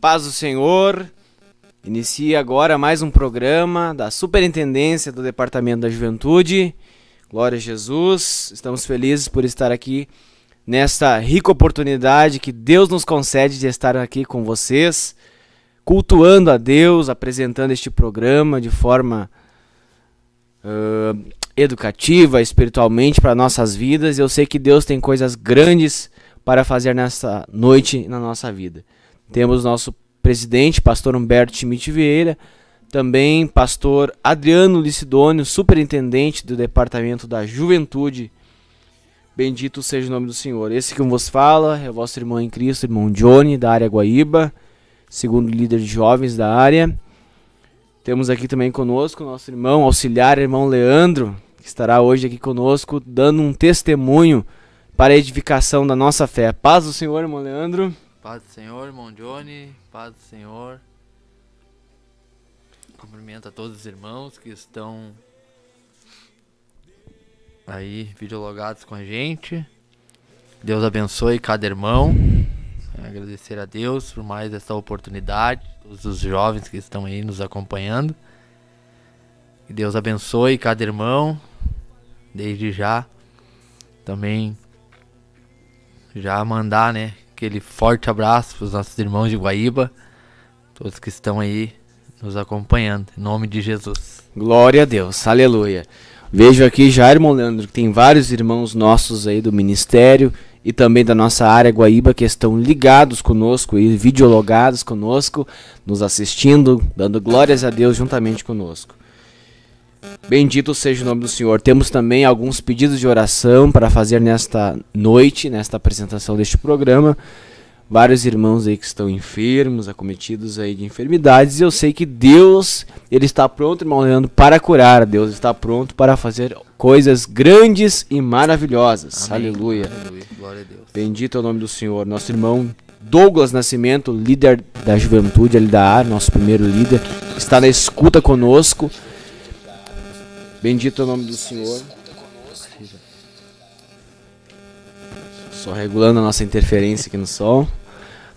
Paz do Senhor. Inicia agora mais um programa da Superintendência do Departamento da Juventude. Glória a Jesus. Estamos felizes por estar aqui nesta rica oportunidade que Deus nos concede de estar aqui com vocês, cultuando a Deus, apresentando este programa de forma uh, educativa, espiritualmente para nossas vidas. Eu sei que Deus tem coisas grandes para fazer nesta noite na nossa vida. Temos nosso presidente, pastor Humberto Schmidt Vieira, também pastor Adriano Licidônio, superintendente do Departamento da Juventude. Bendito seja o nome do Senhor. Esse que vos fala é o vosso irmão em Cristo, irmão Johnny, da área Guaíba, segundo líder de jovens da área. Temos aqui também conosco nosso irmão auxiliar, irmão Leandro, que estará hoje aqui conosco dando um testemunho para a edificação da nossa fé. Paz do Senhor, irmão Leandro. Paz do Senhor, irmão Johnny, paz do Senhor. Cumprimento a todos os irmãos que estão aí videologados com a gente. Deus abençoe cada irmão. Agradecer a Deus por mais essa oportunidade, todos os jovens que estão aí nos acompanhando. Que Deus abençoe cada irmão, desde já. Também já mandar, né? aquele forte abraço para os nossos irmãos de Guaíba, todos que estão aí nos acompanhando, em nome de Jesus. Glória a Deus, aleluia. Vejo aqui já, irmão Leandro, que tem vários irmãos nossos aí do ministério e também da nossa área Guaíba que estão ligados conosco e videologados conosco, nos assistindo, dando glórias a Deus juntamente conosco. Bendito seja o nome do Senhor. Temos também alguns pedidos de oração para fazer nesta noite, nesta apresentação deste programa. Vários irmãos aí que estão enfermos, acometidos aí de enfermidades, e eu sei que Deus, ele está pronto, irmão Leandro, para curar. Deus está pronto para fazer coisas grandes e maravilhosas. Amém. Aleluia. Aleluia. Glória a Deus. Bendito é o nome do Senhor. Nosso irmão Douglas Nascimento, líder da juventude ali da Ar, nosso primeiro líder, está na escuta conosco. Bendito é o nome do Senhor. Só regulando a nossa interferência aqui no sol.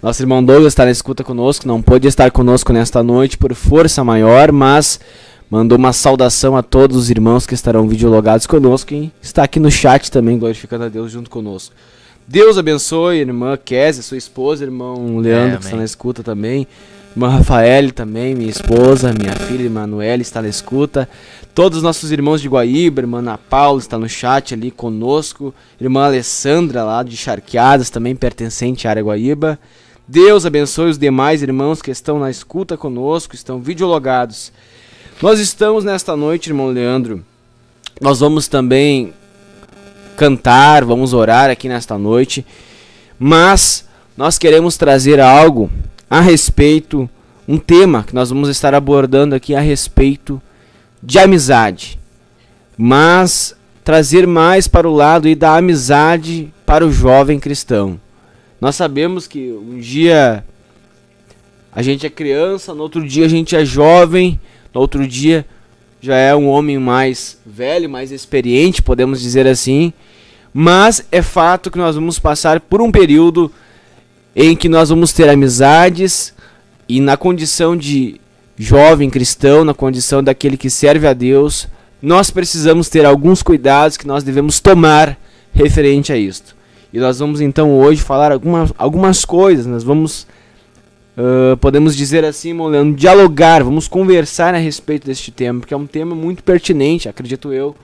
Nosso irmão Douglas está na escuta conosco, não pôde estar conosco nesta noite por força maior, mas mandou uma saudação a todos os irmãos que estarão videologados conosco e está aqui no chat também, glorificando a Deus junto conosco. Deus abençoe, irmã Kézia, sua esposa, irmão é, Leandro, é, que está na escuta também irmã Rafael também, minha esposa, minha filha Emanuele está na escuta. Todos os nossos irmãos de Guaíba, irmã Ana Paula está no chat ali conosco, irmã Alessandra lá de Charqueadas, também pertencente à área Guaíba. Deus abençoe os demais irmãos que estão na escuta conosco, estão videologados. Nós estamos nesta noite, irmão Leandro. Nós vamos também cantar, vamos orar aqui nesta noite, mas nós queremos trazer algo a respeito, um tema que nós vamos estar abordando aqui a respeito de amizade, mas trazer mais para o lado e da amizade para o jovem cristão. Nós sabemos que um dia a gente é criança, no outro dia a gente é jovem, no outro dia já é um homem mais velho, mais experiente, podemos dizer assim. Mas é fato que nós vamos passar por um período em que nós vamos ter amizades e na condição de jovem cristão, na condição daquele que serve a Deus, nós precisamos ter alguns cuidados que nós devemos tomar referente a isto. E nós vamos então hoje falar algumas algumas coisas, nós vamos, uh, podemos dizer assim, Leandro, dialogar, vamos conversar a respeito deste tema, porque é um tema muito pertinente, acredito eu,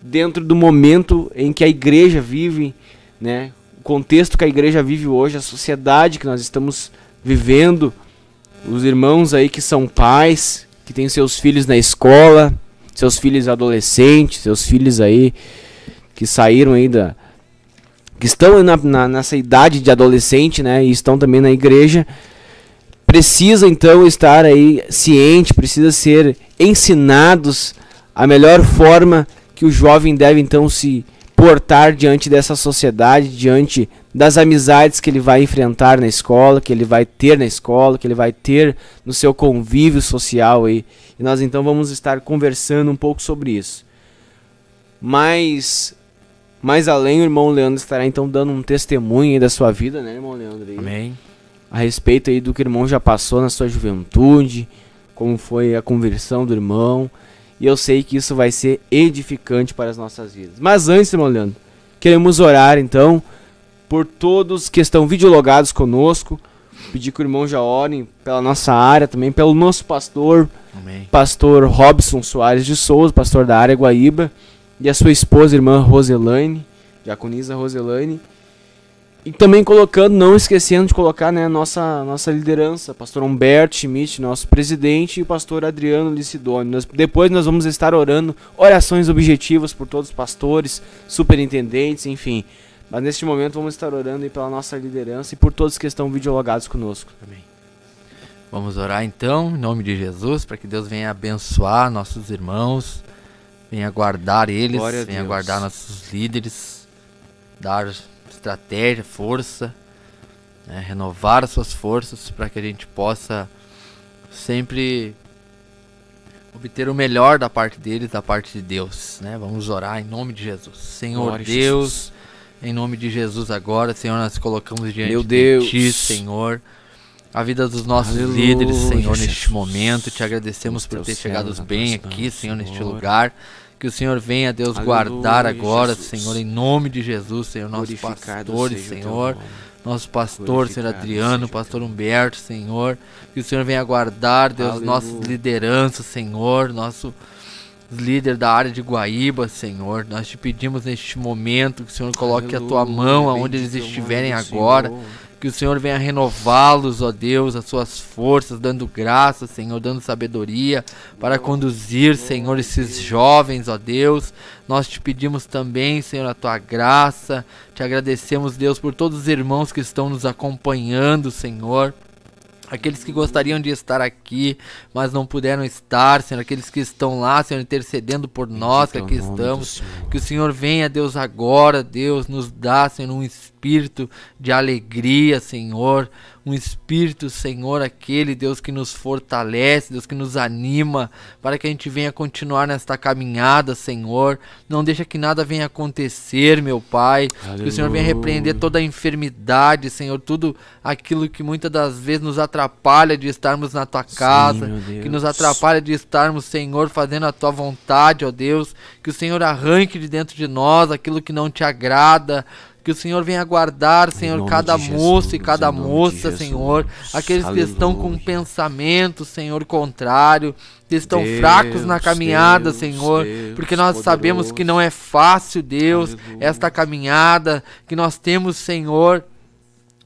dentro do momento em que a igreja vive, né, contexto que a igreja vive hoje, a sociedade que nós estamos vivendo, os irmãos aí que são pais, que têm seus filhos na escola, seus filhos adolescentes, seus filhos aí que saíram aí da. que estão na, na, nessa idade de adolescente, né? E estão também na igreja. Precisa então estar aí ciente, precisa ser ensinados a melhor forma que o jovem deve então se portar diante dessa sociedade, diante das amizades que ele vai enfrentar na escola, que ele vai ter na escola, que ele vai ter no seu convívio social aí. E nós então vamos estar conversando um pouco sobre isso. Mas mais além, o irmão Leandro estará então dando um testemunho da sua vida, né, irmão Leandro? Amém. A respeito aí do que o irmão já passou na sua juventude, como foi a conversão do irmão, e eu sei que isso vai ser edificante para as nossas vidas. Mas antes, irmão Leandro, queremos orar então por todos que estão videologados conosco. Pedir que o irmão já ore pela nossa área também, pelo nosso pastor, Amém. pastor Robson Soares de Souza, pastor da área Guaíba, e a sua esposa, irmã Roselaine, diaconisa Roselaine, e também colocando, não esquecendo de colocar né, nossa, nossa liderança, pastor Humberto Schmidt, nosso presidente, e o pastor Adriano Licidone. Nós, depois nós vamos estar orando orações objetivas por todos os pastores, superintendentes, enfim. Mas neste momento vamos estar orando pela nossa liderança e por todos que estão videologados conosco. Amém. Vamos orar então, em nome de Jesus, para que Deus venha abençoar nossos irmãos, venha guardar eles, venha guardar nossos líderes, dar estratégia, força, né? renovar suas forças para que a gente possa sempre obter o melhor da parte deles, da parte de Deus, né? Vamos orar em nome de Jesus. Senhor Glória Deus, Jesus. em nome de Jesus agora, Senhor, nós colocamos diante Meu Deus. de ti, Senhor. A vida dos nossos Aleluia, líderes, Senhor, Jesus. neste momento. Te agradecemos por ter chegado bem aqui, Senhor, neste lugar. Que o Senhor venha, Deus, Aleluia, guardar agora, Jesus. Senhor, em nome de Jesus, Senhor, nosso pastor, Senhor. Nosso pastor, Senhor Adriano, pastor Humberto, Senhor. Que o Senhor venha guardar, Deus, nossas lideranças, Senhor, nosso líder da área de Guaíba, Senhor. Nós te pedimos neste momento que o Senhor coloque Aleluia, a tua mão aonde eles estiverem agora. Senhor. Que o Senhor venha renová-los, ó Deus, as suas forças, dando graça, Senhor, dando sabedoria para conduzir, Senhor, esses jovens, ó Deus. Nós te pedimos também, Senhor, a tua graça. Te agradecemos, Deus, por todos os irmãos que estão nos acompanhando, Senhor aqueles que gostariam de estar aqui, mas não puderam estar, Senhor, aqueles que estão lá, Senhor, intercedendo por nós que é aqui estamos, que o Senhor venha, Deus, agora, Deus, nos dá, Senhor, um espírito espírito de alegria, Senhor. Um espírito, Senhor, aquele Deus que nos fortalece, Deus que nos anima, para que a gente venha continuar nesta caminhada, Senhor. Não deixa que nada venha acontecer, meu Pai. Aleluia. Que o Senhor venha repreender toda a enfermidade, Senhor, tudo aquilo que muitas das vezes nos atrapalha de estarmos na tua casa, Sim, que nos atrapalha de estarmos, Senhor, fazendo a tua vontade, ó Deus. Que o Senhor arranque de dentro de nós aquilo que não te agrada, que o Senhor venha guardar, Senhor, cada moço Jesus, e cada moça, Senhor, aqueles Aleluia. que estão com um pensamento, Senhor, contrário, que estão Deus, fracos na caminhada, Deus, Senhor, Deus, porque nós poderoso. sabemos que não é fácil, Deus, Aleluia. esta caminhada que nós temos, Senhor,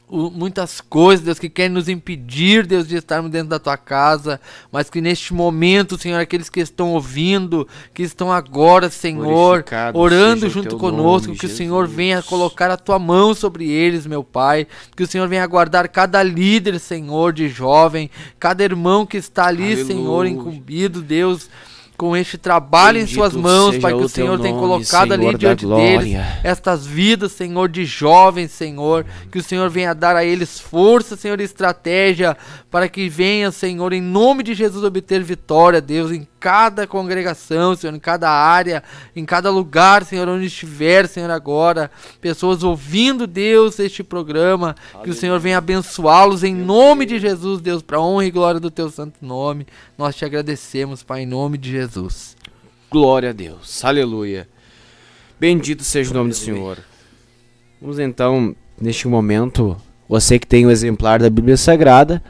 muitas coisas, Deus, que querem nos impedir, Deus, de estarmos dentro da tua casa, mas que neste momento, Senhor, aqueles que estão ouvindo, que estão agora, Senhor, orando junto conosco, nome, que Jesus. o Senhor venha colocar a tua mão sobre eles, meu Pai, que o Senhor venha guardar cada líder, Senhor, de jovem, cada irmão que está ali, Aleluia. Senhor, incumbido, Deus com este trabalho Bendito em suas mãos, Pai, que o Senhor tem colocado Senhor ali diante deles, estas vidas, Senhor, de jovens, Senhor, que o Senhor venha dar a eles força, Senhor, e estratégia, para que venha, Senhor, em nome de Jesus, obter vitória, Deus, em cada congregação, Senhor, em cada área, em cada lugar, Senhor, onde estiver, Senhor, agora. Pessoas ouvindo, Deus, este programa. Aleluia. Que o Senhor venha abençoá-los em nome Deus. de Jesus, Deus, para honra e glória do teu santo nome. Nós te agradecemos, Pai, em nome de Jesus. Glória a Deus. Aleluia. Bendito seja Aleluia. o nome do Senhor. Vamos então, neste momento, você que tem o exemplar da Bíblia Sagrada,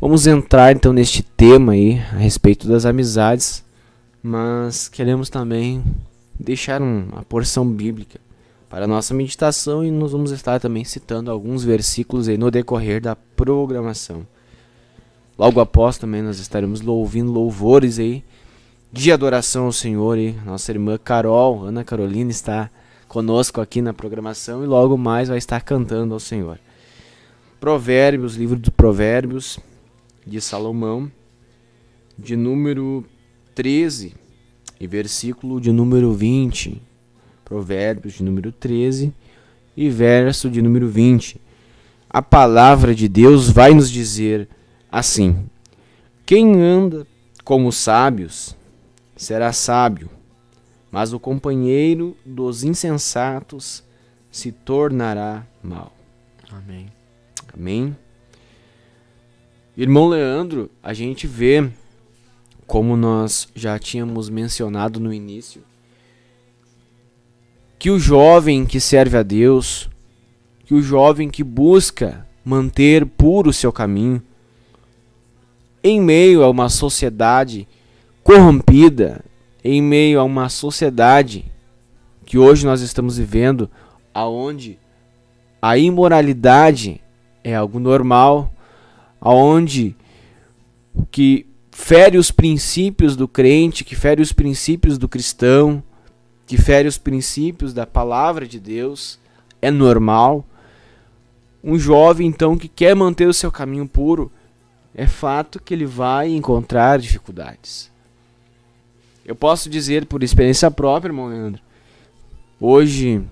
Vamos entrar então neste tema aí a respeito das amizades, mas queremos também deixar uma porção bíblica para a nossa meditação e nós vamos estar também citando alguns versículos aí no decorrer da programação. Logo após também nós estaremos ouvindo louvores aí de adoração ao Senhor e nossa irmã Carol, Ana Carolina está conosco aqui na programação e logo mais vai estar cantando ao Senhor. Provérbios, livro do Provérbios, de Salomão, de número 13 e versículo de número 20. Provérbios de número 13 e verso de número 20. A palavra de Deus vai nos dizer assim: Quem anda como sábios será sábio, mas o companheiro dos insensatos se tornará mal. Amém. Amém. Irmão Leandro, a gente vê, como nós já tínhamos mencionado no início, que o jovem que serve a Deus, que o jovem que busca manter puro o seu caminho, em meio a uma sociedade corrompida, em meio a uma sociedade que hoje nós estamos vivendo, aonde a imoralidade é algo normal, aonde que fere os princípios do crente, que fere os princípios do cristão, que fere os princípios da palavra de Deus, é normal. Um jovem então que quer manter o seu caminho puro, é fato que ele vai encontrar dificuldades. Eu posso dizer por experiência própria, irmão Leandro. Hoje,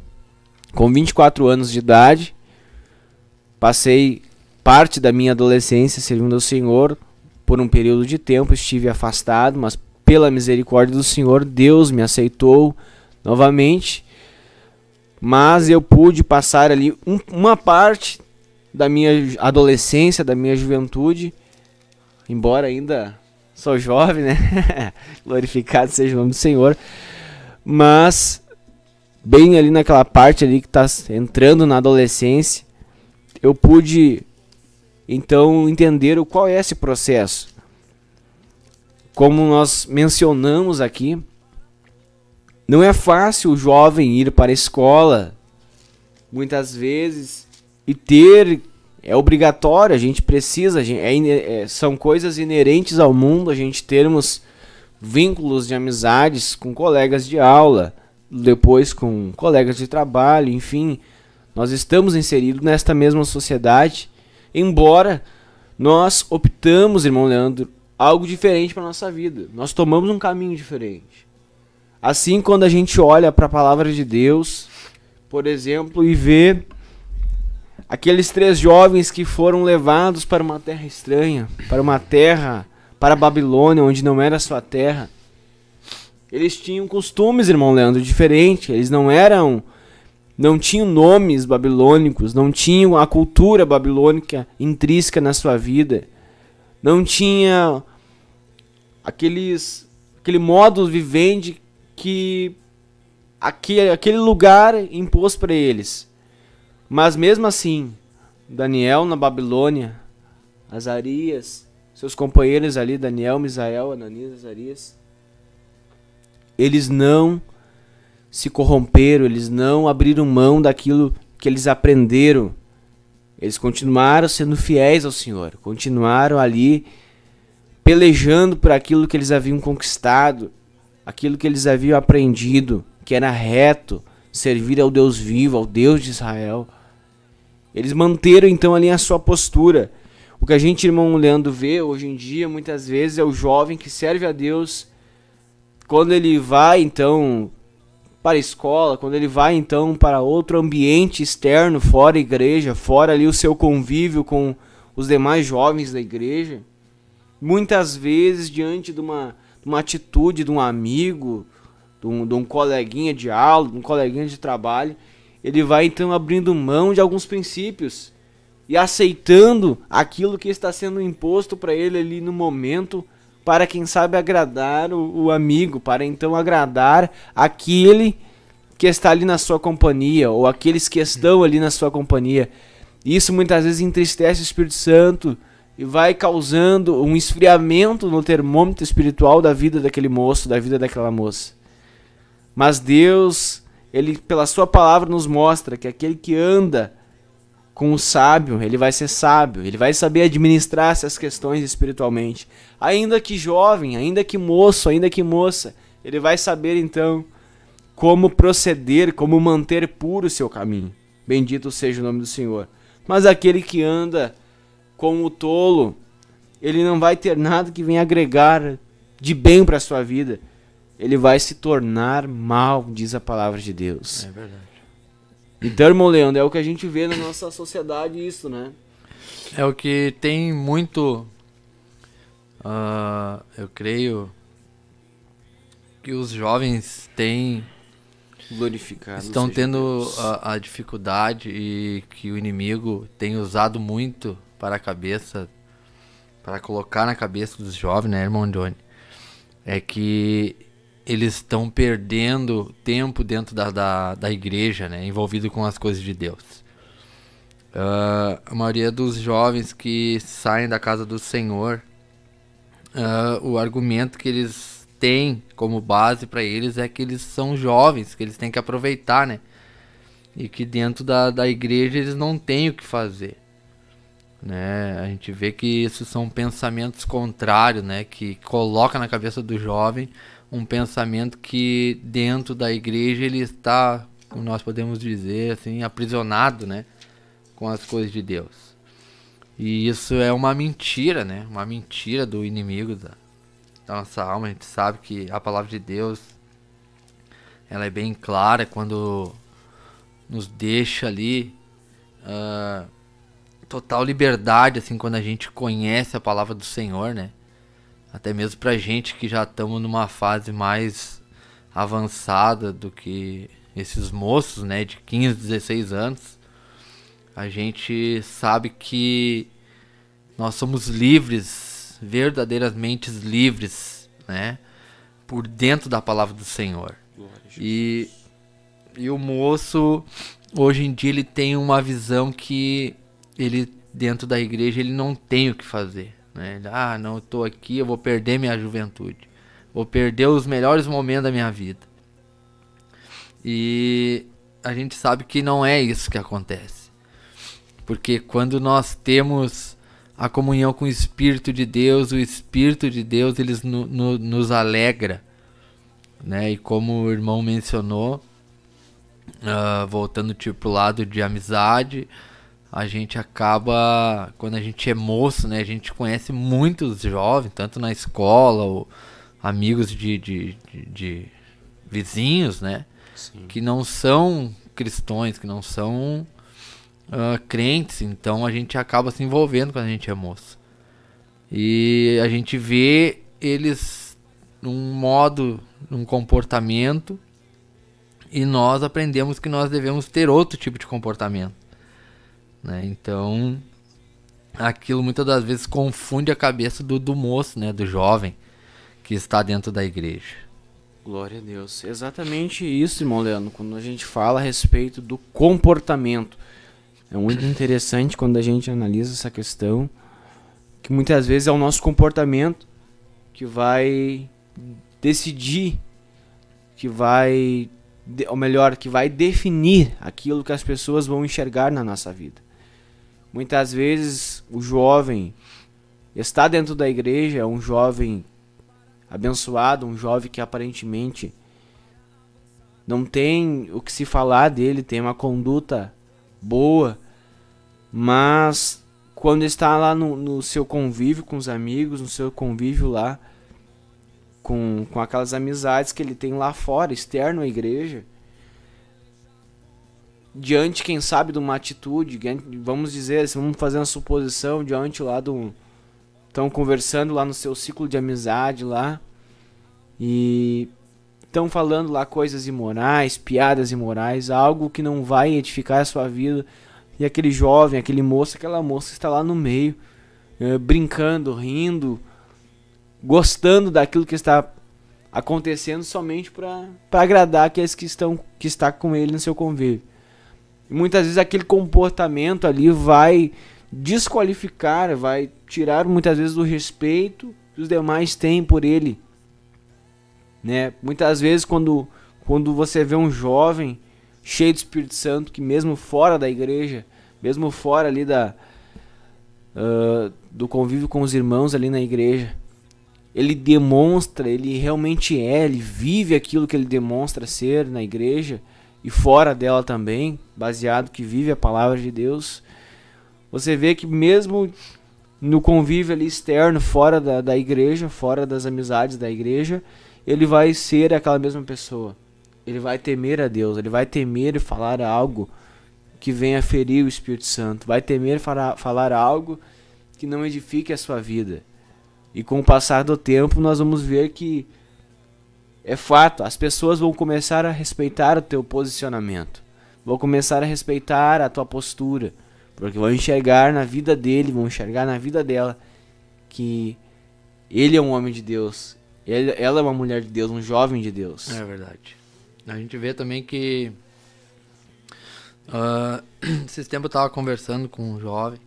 com 24 anos de idade, passei parte da minha adolescência servindo ao Senhor. Por um período de tempo estive afastado, mas pela misericórdia do Senhor, Deus me aceitou novamente. Mas eu pude passar ali um, uma parte da minha adolescência, da minha juventude, embora ainda sou jovem, né? Glorificado seja o nome do Senhor. Mas bem ali naquela parte ali que está entrando na adolescência, eu pude então entenderam qual é esse processo. Como nós mencionamos aqui, não é fácil o jovem ir para a escola muitas vezes e ter é obrigatório, a gente precisa, a gente, é, é, são coisas inerentes ao mundo a gente termos vínculos de amizades com colegas de aula, depois com colegas de trabalho, enfim, nós estamos inseridos nesta mesma sociedade Embora nós optamos, irmão Leandro, algo diferente para nossa vida. Nós tomamos um caminho diferente. Assim, quando a gente olha para a palavra de Deus, por exemplo, e vê aqueles três jovens que foram levados para uma terra estranha, para uma terra, para a Babilônia, onde não era sua terra. Eles tinham costumes, irmão Leandro, diferente. Eles não eram não tinham nomes babilônicos, não tinham a cultura babilônica intrínseca na sua vida, não tinha aqueles aquele modo vivente que aquele, aquele lugar impôs para eles. Mas mesmo assim, Daniel na Babilônia, Azarias, seus companheiros ali, Daniel, Misael, Ananias, Azarias, eles não se corromperam, eles não abriram mão daquilo que eles aprenderam. Eles continuaram sendo fiéis ao Senhor, continuaram ali pelejando por aquilo que eles haviam conquistado, aquilo que eles haviam aprendido, que era reto, servir ao Deus vivo, ao Deus de Israel. Eles manteram então ali a sua postura. O que a gente, irmão Leandro, vê hoje em dia muitas vezes é o jovem que serve a Deus. Quando ele vai então para a escola, quando ele vai então para outro ambiente externo, fora a igreja, fora ali o seu convívio com os demais jovens da igreja, muitas vezes diante de uma, de uma atitude de um amigo, de um, de um coleguinha de aula, de um coleguinha de trabalho, ele vai então abrindo mão de alguns princípios e aceitando aquilo que está sendo imposto para ele ali no momento para quem sabe agradar o, o amigo, para então agradar aquele que está ali na sua companhia ou aqueles que estão ali na sua companhia. Isso muitas vezes entristece o Espírito Santo e vai causando um esfriamento no termômetro espiritual da vida daquele moço, da vida daquela moça. Mas Deus, ele pela sua palavra nos mostra que aquele que anda com o sábio, ele vai ser sábio, ele vai saber administrar essas questões espiritualmente. Ainda que jovem, ainda que moço, ainda que moça, ele vai saber então como proceder, como manter puro o seu caminho. Bendito seja o nome do Senhor. Mas aquele que anda com o tolo, ele não vai ter nada que venha agregar de bem para a sua vida. Ele vai se tornar mal, diz a palavra de Deus. É verdade. E irmão Leandro, é o que a gente vê na nossa sociedade isso, né? É o que tem muito, uh, eu creio, que os jovens têm glorificado. Estão tendo a, a, dificuldade e que o inimigo tem usado muito para a cabeça, para colocar na cabeça dos jovens, né, irmão Johnny? É que eles estão perdendo tempo dentro da, da, da, igreja, né? Envolvido com as coisas de Deus. Uh, a maioria dos jovens que saem da casa do Senhor, uh, o argumento que eles têm como base para eles é que eles são jovens, que eles têm que aproveitar, né? E que dentro da, da igreja eles não têm o que fazer. Né? A gente vê que isso são pensamentos contrários, né? Que coloca na cabeça do jovem um pensamento que dentro da igreja ele está, como nós podemos dizer, assim, aprisionado, né, com as coisas de Deus. E isso é uma mentira, né? Uma mentira do inimigo da, da nossa alma. A gente sabe que a palavra de Deus ela é bem clara quando nos deixa ali uh, total liberdade, assim, quando a gente conhece a palavra do Senhor, né? até mesmo pra gente que já estamos numa fase mais avançada do que esses moços, né, de 15, 16 anos, a gente sabe que nós somos livres, verdadeiramente livres, né, por dentro da palavra do Senhor. E, e o moço, hoje em dia, ele tem uma visão que ele, dentro da igreja, ele não tem o que fazer. Né? Ah, não, eu tô aqui, eu vou perder minha juventude. Vou perder os melhores momentos da minha vida. E a gente sabe que não é isso que acontece. Porque quando nós temos a comunhão com o Espírito de Deus, o Espírito de Deus ele no, no, nos alegra. Né? E como o irmão mencionou, uh, voltando tipo, o lado de amizade, a gente acaba, quando a gente é moço, né, a gente conhece muitos jovens, tanto na escola, ou amigos de, de, de, de vizinhos, né, Sim. que não são cristãos, que não são uh, crentes, então a gente acaba se envolvendo quando a gente é moço. E a gente vê eles num modo, num comportamento, e nós aprendemos que nós devemos ter outro tipo de comportamento. Né? Então, aquilo muitas das vezes confunde a cabeça do, do moço, né? do jovem que está dentro da igreja. Glória a Deus. Exatamente isso, irmão Leandro, quando a gente fala a respeito do comportamento. É muito interessante quando a gente analisa essa questão, que muitas vezes é o nosso comportamento que vai decidir, que vai, ou melhor, que vai definir aquilo que as pessoas vão enxergar na nossa vida. Muitas vezes o jovem está dentro da igreja, é um jovem abençoado, um jovem que aparentemente não tem o que se falar dele, tem uma conduta boa, mas quando está lá no, no seu convívio com os amigos, no seu convívio lá com, com aquelas amizades que ele tem lá fora, externo à igreja, diante, quem sabe, de uma atitude, vamos dizer, vamos fazer uma suposição, diante lá do. Estão conversando lá no seu ciclo de amizade lá. E estão falando lá coisas imorais, piadas imorais, algo que não vai edificar a sua vida. E aquele jovem, aquele moço, aquela moça está lá no meio, eh, brincando, rindo, gostando daquilo que está acontecendo somente para agradar aqueles que estão que está com ele no seu convívio. E muitas vezes aquele comportamento ali vai desqualificar, vai tirar muitas vezes o respeito que os demais têm por ele. Né? Muitas vezes quando, quando você vê um jovem cheio do Espírito Santo, que mesmo fora da igreja, mesmo fora ali da, uh, do convívio com os irmãos ali na igreja, ele demonstra, ele realmente é, ele vive aquilo que ele demonstra ser na igreja, e fora dela também, baseado que vive a palavra de Deus, você vê que mesmo no convívio ali externo, fora da, da igreja, fora das amizades da igreja, ele vai ser aquela mesma pessoa. Ele vai temer a Deus, ele vai temer e falar algo que venha ferir o Espírito Santo, vai temer falar, falar algo que não edifique a sua vida. E com o passar do tempo, nós vamos ver que é fato, as pessoas vão começar a respeitar o teu posicionamento. Vão começar a respeitar a tua postura. Porque vão enxergar na vida dele, vão enxergar na vida dela que ele é um homem de Deus. Ele, ela é uma mulher de Deus, um jovem de Deus. É verdade. A gente vê também que. Uh, esses tempos eu tava conversando com um jovem.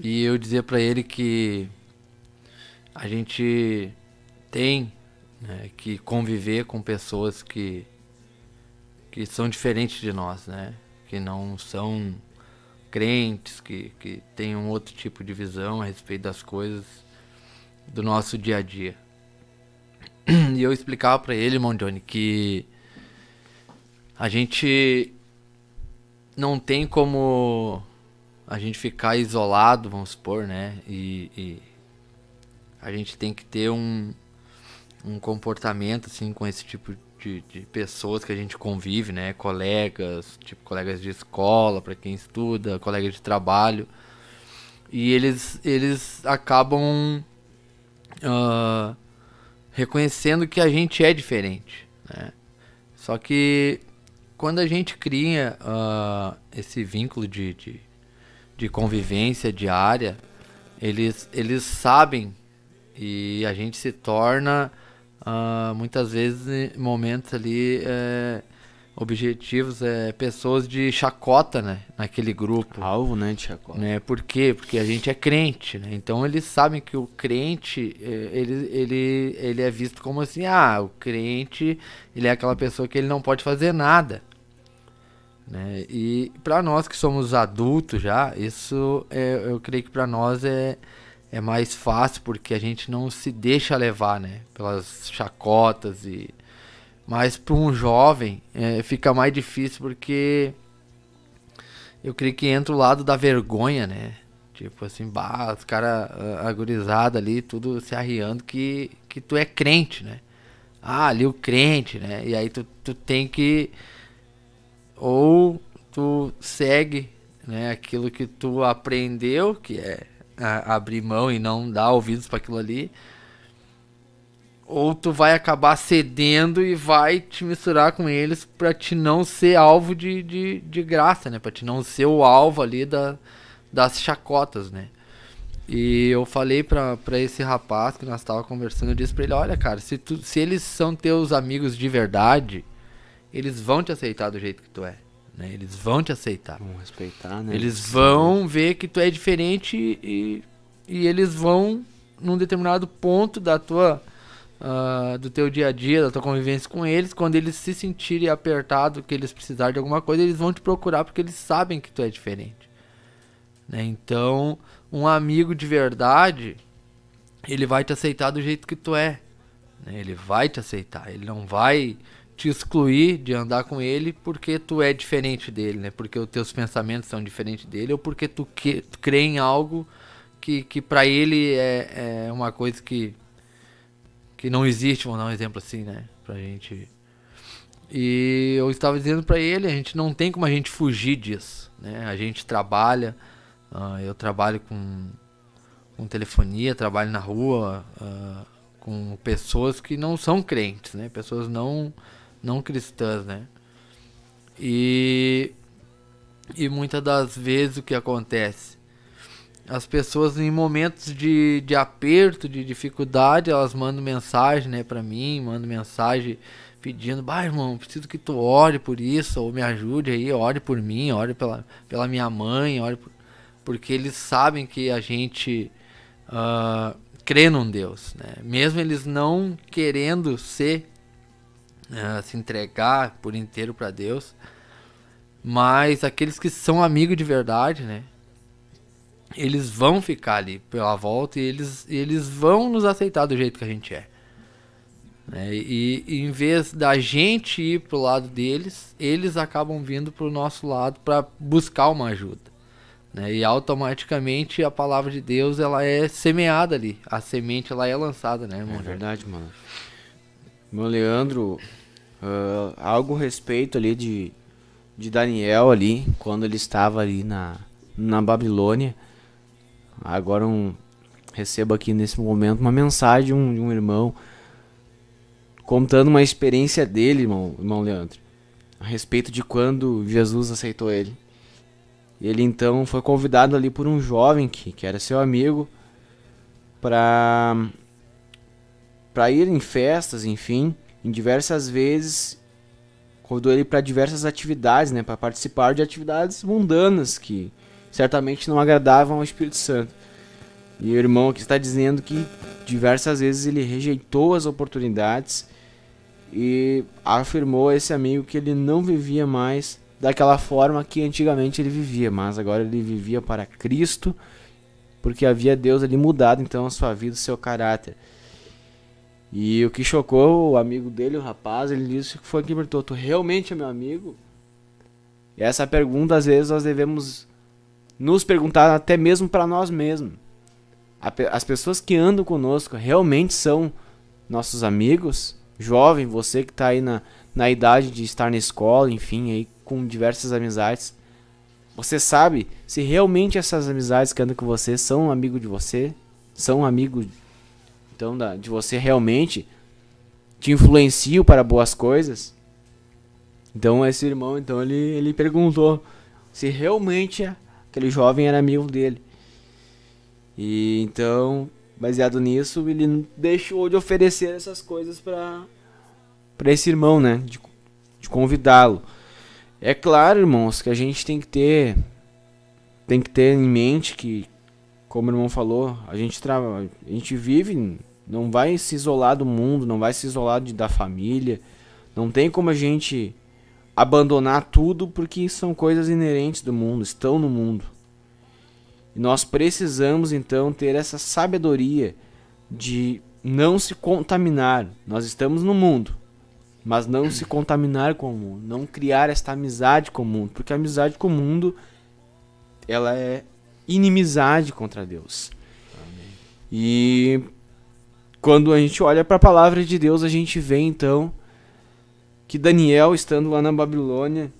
E eu dizia para ele que. A gente tem né? que conviver com pessoas que, que são diferentes de nós, né? que não são crentes, que, que têm um outro tipo de visão a respeito das coisas do nosso dia a dia. E eu explicava para ele, irmão Johnny, que a gente não tem como a gente ficar isolado, vamos supor, né? E, e a gente tem que ter um, um comportamento assim com esse tipo de, de pessoas que a gente convive, né? Colegas, tipo colegas de escola, para quem estuda, colegas de trabalho. E eles, eles acabam uh, reconhecendo que a gente é diferente, né? Só que quando a gente cria uh, esse vínculo de, de, de convivência diária, eles, eles sabem e a gente se torna uh, muitas vezes momentos ali é, objetivos é pessoas de chacota né naquele grupo alvo né de chacota né por quê porque a gente é crente né então eles sabem que o crente é, ele ele ele é visto como assim ah o crente ele é aquela pessoa que ele não pode fazer nada né? E para nós que somos adultos já, isso é, eu creio que para nós é, é mais fácil porque a gente não se deixa levar, né? Pelas chacotas e. Mas para um jovem é, fica mais difícil porque eu creio que entra o lado da vergonha, né? Tipo assim, bah, os caras agorizados ali, tudo se arriando que, que tu é crente, né? Ah, ali o crente, né? E aí tu, tu tem que. Ou tu segue né, aquilo que tu aprendeu, que é a, abrir mão e não dar ouvidos para aquilo ali, ou tu vai acabar cedendo e vai te misturar com eles para te não ser alvo de, de, de graça, né? Para te não ser o alvo ali da, das chacotas, né? E eu falei pra, pra esse rapaz que nós tava conversando, eu disse pra ele, olha, cara, se, tu, se eles são teus amigos de verdade, eles vão te aceitar do jeito que tu é. Né? Eles vão te aceitar. Vão respeitar, né? Eles vão ver que tu é diferente e, e eles vão, num determinado ponto da tua, uh, do teu dia a dia, da tua convivência com eles, quando eles se sentirem apertados, que eles precisarem de alguma coisa, eles vão te procurar porque eles sabem que tu é diferente. Né? Então, um amigo de verdade, ele vai te aceitar do jeito que tu é. Né? Ele vai te aceitar. Ele não vai te excluir de andar com ele porque tu é diferente dele, né? Porque os teus pensamentos são diferentes dele ou porque tu, que, tu crê em algo que, que para ele é, é uma coisa que, que não existe, vamos dar um exemplo assim, né? Pra gente. E eu estava dizendo para ele, a gente não tem como a gente fugir disso, né? A gente trabalha, uh, eu trabalho com, com telefonia, trabalho na rua, uh, com pessoas que não são crentes, né? Pessoas não não cristãs, né? E, e muitas das vezes o que acontece? As pessoas em momentos de, de aperto, de dificuldade, elas mandam mensagem, né, pra mim, mandam mensagem pedindo, bah, irmão, preciso que tu ore por isso, ou me ajude aí, ore por mim, ore pela, pela minha mãe, ore por... porque eles sabem que a gente uh, crê num Deus, né? Mesmo eles não querendo ser né, se entregar por inteiro para Deus. Mas aqueles que são amigos de verdade, né? Eles vão ficar ali pela volta e eles, eles vão nos aceitar do jeito que a gente é. Né? E, e, em vez da gente ir pro lado deles, eles acabam vindo pro nosso lado para buscar uma ajuda. Né? E automaticamente a palavra de Deus ela é semeada ali, a semente ela é lançada, né, irmão? É verdade, mano. Meu Leandro, uh, algo respeito ali de, de Daniel ali, quando ele estava ali na, na Babilônia. Agora um, recebo aqui nesse momento uma mensagem de um, de um irmão contando uma experiência dele, irmão, irmão Leandro, a respeito de quando Jesus aceitou ele. Ele então foi convidado ali por um jovem que, que era seu amigo para para ir em festas, enfim, em diversas vezes convidou ele para diversas atividades, né, para participar de atividades mundanas que certamente não agradavam ao Espírito Santo. E o irmão aqui está dizendo que diversas vezes ele rejeitou as oportunidades e afirmou a esse amigo que ele não vivia mais daquela forma que antigamente ele vivia, mas agora ele vivia para Cristo, porque havia Deus ali mudado então a sua vida, o seu caráter. E o que chocou o amigo dele, o rapaz, ele disse que foi que perguntou: Tu realmente é meu amigo? E essa pergunta, às vezes, nós devemos nos perguntar até mesmo para nós mesmos. As pessoas que andam conosco realmente são nossos amigos? Jovem, você que está aí na, na idade de estar na escola, enfim, aí com diversas amizades. Você sabe se realmente essas amizades que andam com você são amigo de você? São amigos? Então, da, de você realmente te influencio para boas coisas. Então, esse irmão, então ele, ele perguntou se realmente aquele jovem era amigo dele. E então, baseado nisso, ele deixou de oferecer essas coisas para para esse irmão, né? De, de convidá-lo. É claro, irmãos, que a gente tem que ter tem que ter em mente que como o irmão falou, a gente, tra... a gente vive, não vai se isolar do mundo, não vai se isolar de, da família. Não tem como a gente abandonar tudo porque são coisas inerentes do mundo, estão no mundo. E nós precisamos então ter essa sabedoria de não se contaminar. Nós estamos no mundo, mas não se contaminar com o mundo, não criar esta amizade com o mundo, porque a amizade com o mundo ela é inimizade contra Deus. Amém. E quando a gente olha para a palavra de Deus, a gente vê então que Daniel, estando lá na Babilônia,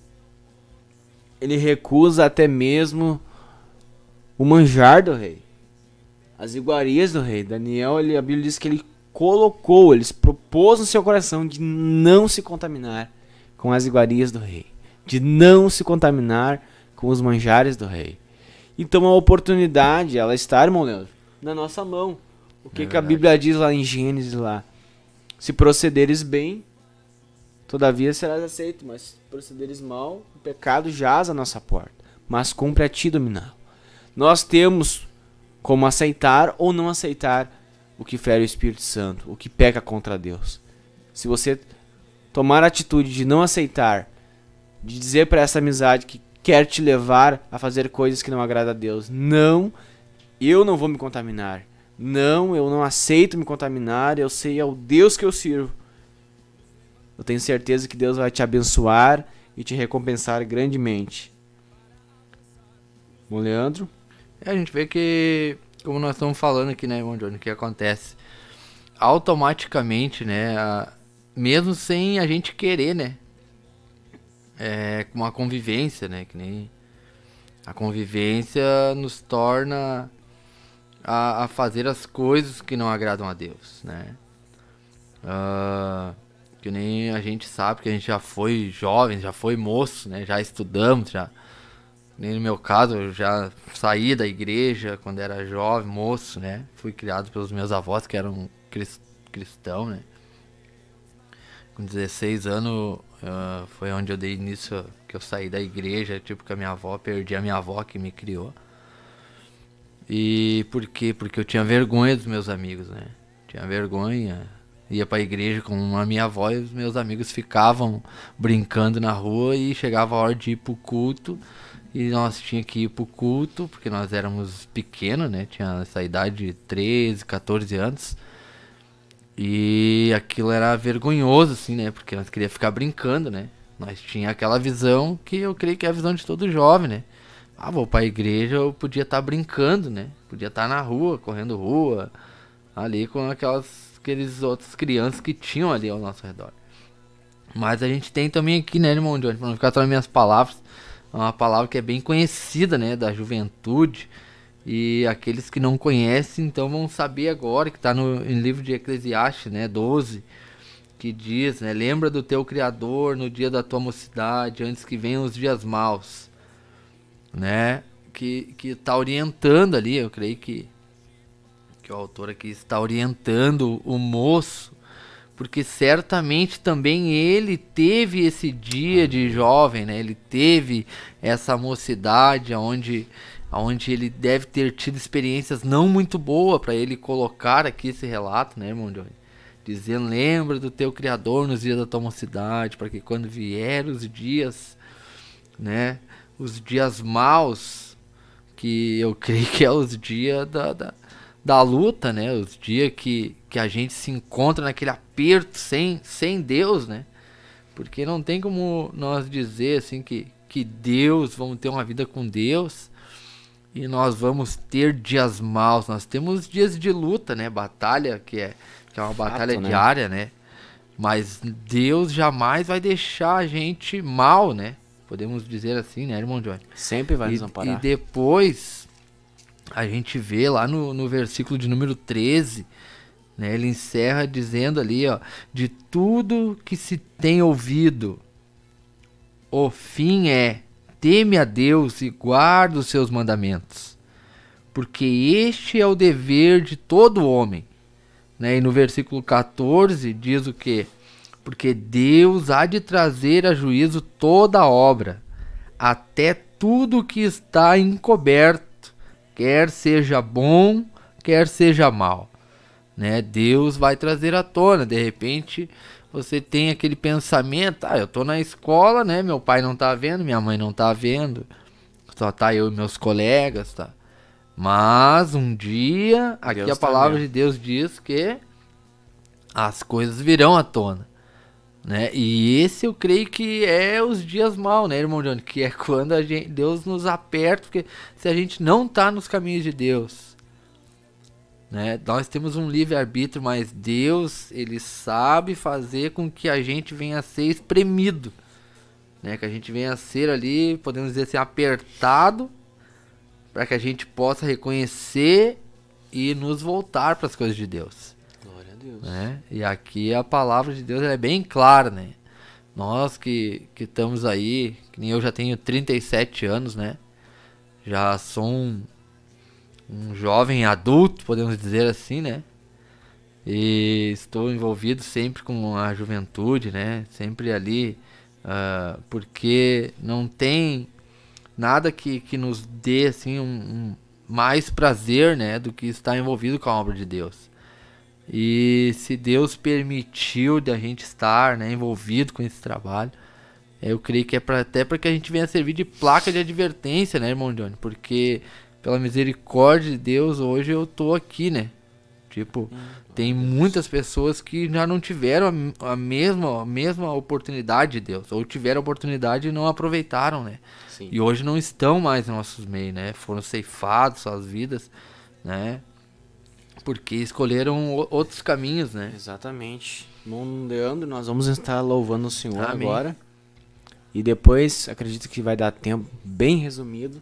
ele recusa até mesmo o manjar do rei, as iguarias do rei. Daniel, ele, a Bíblia diz que ele colocou, ele propôs no seu coração de não se contaminar com as iguarias do rei, de não se contaminar com os manjares do rei. Então a oportunidade, ela está, irmão Leandro, na nossa mão. O que, é que a Bíblia diz lá em Gênesis lá? Se procederes bem, todavia serás aceito, mas se procederes mal, o pecado jaz à nossa porta, mas cumpre a ti dominá-lo. Nós temos como aceitar ou não aceitar o que fere o Espírito Santo, o que peca contra Deus. Se você tomar a atitude de não aceitar, de dizer para essa amizade que quer te levar a fazer coisas que não agrada a Deus. Não, eu não vou me contaminar. Não, eu não aceito me contaminar. Eu sei ao é Deus que eu sirvo. Eu tenho certeza que Deus vai te abençoar e te recompensar grandemente. Bom, Leandro? É, a gente vê que, como nós estamos falando aqui, né, irmão Johnny, o que acontece? Automaticamente, né, a, mesmo sem a gente querer, né, é uma convivência, né? Que nem a convivência nos torna a, a fazer as coisas que não agradam a Deus, né? Uh, que nem a gente sabe que a gente já foi jovem, já foi moço, né? Já estudamos, já nem no meu caso, eu já saí da igreja quando era jovem, moço, né? Fui criado pelos meus avós que eram cristãos, né? com 16 anos ah, foi onde eu dei início que eu saí da igreja, tipo que a minha avó, perdi a minha avó que me criou. E por quê? Porque eu tinha vergonha dos meus amigos, né? Tinha vergonha. Ia pra igreja com a minha avó e os meus amigos ficavam brincando na rua e chegava a hora de ir pro culto. E nós tinha que ir pro culto, porque nós éramos pequenos, né? Tinha essa idade de 13, 14 anos. E aquilo era vergonhoso, assim, né? Porque nós queríamos ficar brincando, né? Nós tinha aquela visão que eu creio que é a visão de todo jovem, né? Ah, vou pra igreja, eu podia estar tá brincando, né? Podia estar tá na rua, correndo rua, ali com aquelas aqueles outros crianças que tinham ali ao nosso redor. Mas a gente tem também aqui, né, irmão Johnny, pra não ficar só nas minhas palavras, é uma palavra que é bem conhecida, né, da juventude, e aqueles que não conhecem, então vão saber agora, que está no livro de Eclesiastes, né, 12, que diz, né, lembra do teu Criador no dia da tua mocidade, antes que venham os dias maus, né, que está orientando ali, eu creio que, que o autor aqui está orientando o moço, porque certamente também ele teve esse dia de jovem, né, ele teve essa mocidade onde onde ele deve ter tido experiências não muito boas para ele colocar aqui esse relato, né, irmão Johnny? Dizendo, lembra do teu Criador nos dias da tua mocidade, para que quando vier os dias, né, os dias maus, que eu creio que é os dias da, da, da luta, né, os dias que, que a gente se encontra naquele aperto sem, sem Deus, né, porque não tem como nós dizer, assim, que, que Deus, vamos ter uma vida com Deus, e nós vamos ter dias maus. Nós temos dias de luta, né? Batalha, que é, que é uma Fato, batalha né? diária, né? Mas Deus jamais vai deixar a gente mal, né? Podemos dizer assim, né, irmão Johnny? Sempre vai e, nos amparar. E depois a gente vê lá no, no versículo de número 13, né? Ele encerra dizendo ali, ó, de tudo que se tem ouvido, o fim é teme a Deus e guarda os seus mandamentos, porque este é o dever de todo homem. Né? E no versículo 14 diz o que? Porque Deus há de trazer a juízo toda a obra, até tudo que está encoberto, quer seja bom, quer seja mal. Né? Deus vai trazer à tona. De repente, você tem aquele pensamento, ah, eu tô na escola, né? Meu pai não tá vendo, minha mãe não tá vendo. Só tá eu e meus colegas, tá? Mas um dia, aqui Deus a tá palavra de Deus diz que as coisas virão à tona. Né? E esse eu creio que é os dias mal, né, irmão Johnny? Que é quando a gente, Deus nos aperta, porque se a gente não tá nos caminhos de Deus, né? Nós temos um livre-arbítrio, mas Deus ele sabe fazer com que a gente venha a ser espremido. Né? Que a gente venha a ser ali, podemos dizer assim, apertado para que a gente possa reconhecer e nos voltar para as coisas de Deus. Glória a Deus. Né? E aqui a palavra de Deus é bem clara, né? Nós que, que estamos aí, que nem eu já tenho 37 anos, né? Já sou um, um jovem adulto, podemos dizer assim, né? E estou envolvido sempre com a juventude, né? Sempre ali, uh, porque não tem nada que, que nos dê assim um, um mais prazer, né, do que estar envolvido com a obra de Deus. E se Deus permitiu de a gente estar, né, envolvido com esse trabalho, eu creio que é pra, até para que a gente venha servir de placa de advertência, né, irmão Johnny? Porque pela misericórdia de Deus, hoje eu tô aqui, né? Tipo, hum, tem Deus. muitas pessoas que já não tiveram a, a, mesma, a mesma oportunidade de Deus, ou tiveram a oportunidade e não aproveitaram, né? Sim. E hoje não estão mais em nossos meios, né? Foram ceifados suas vidas, né? Porque escolheram outros caminhos, né? Exatamente. Bom, Leandro, nós vamos estar louvando o Senhor Amém. agora. E depois, acredito que vai dar tempo bem resumido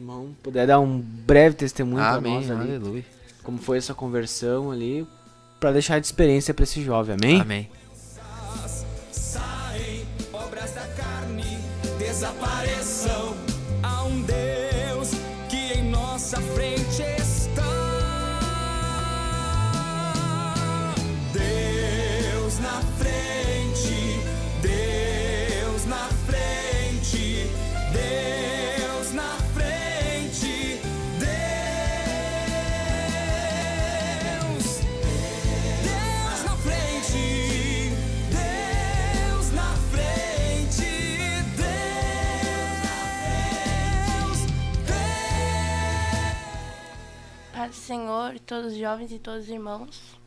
irmão puder dar um breve testemunho para nós ali. Aleluia. Como foi essa conversão ali, para deixar de experiência para esse jovem, amém? Amém. Saem obras da carne, desaparecem. paz do Senhor, todos os jovens e todos os irmãos.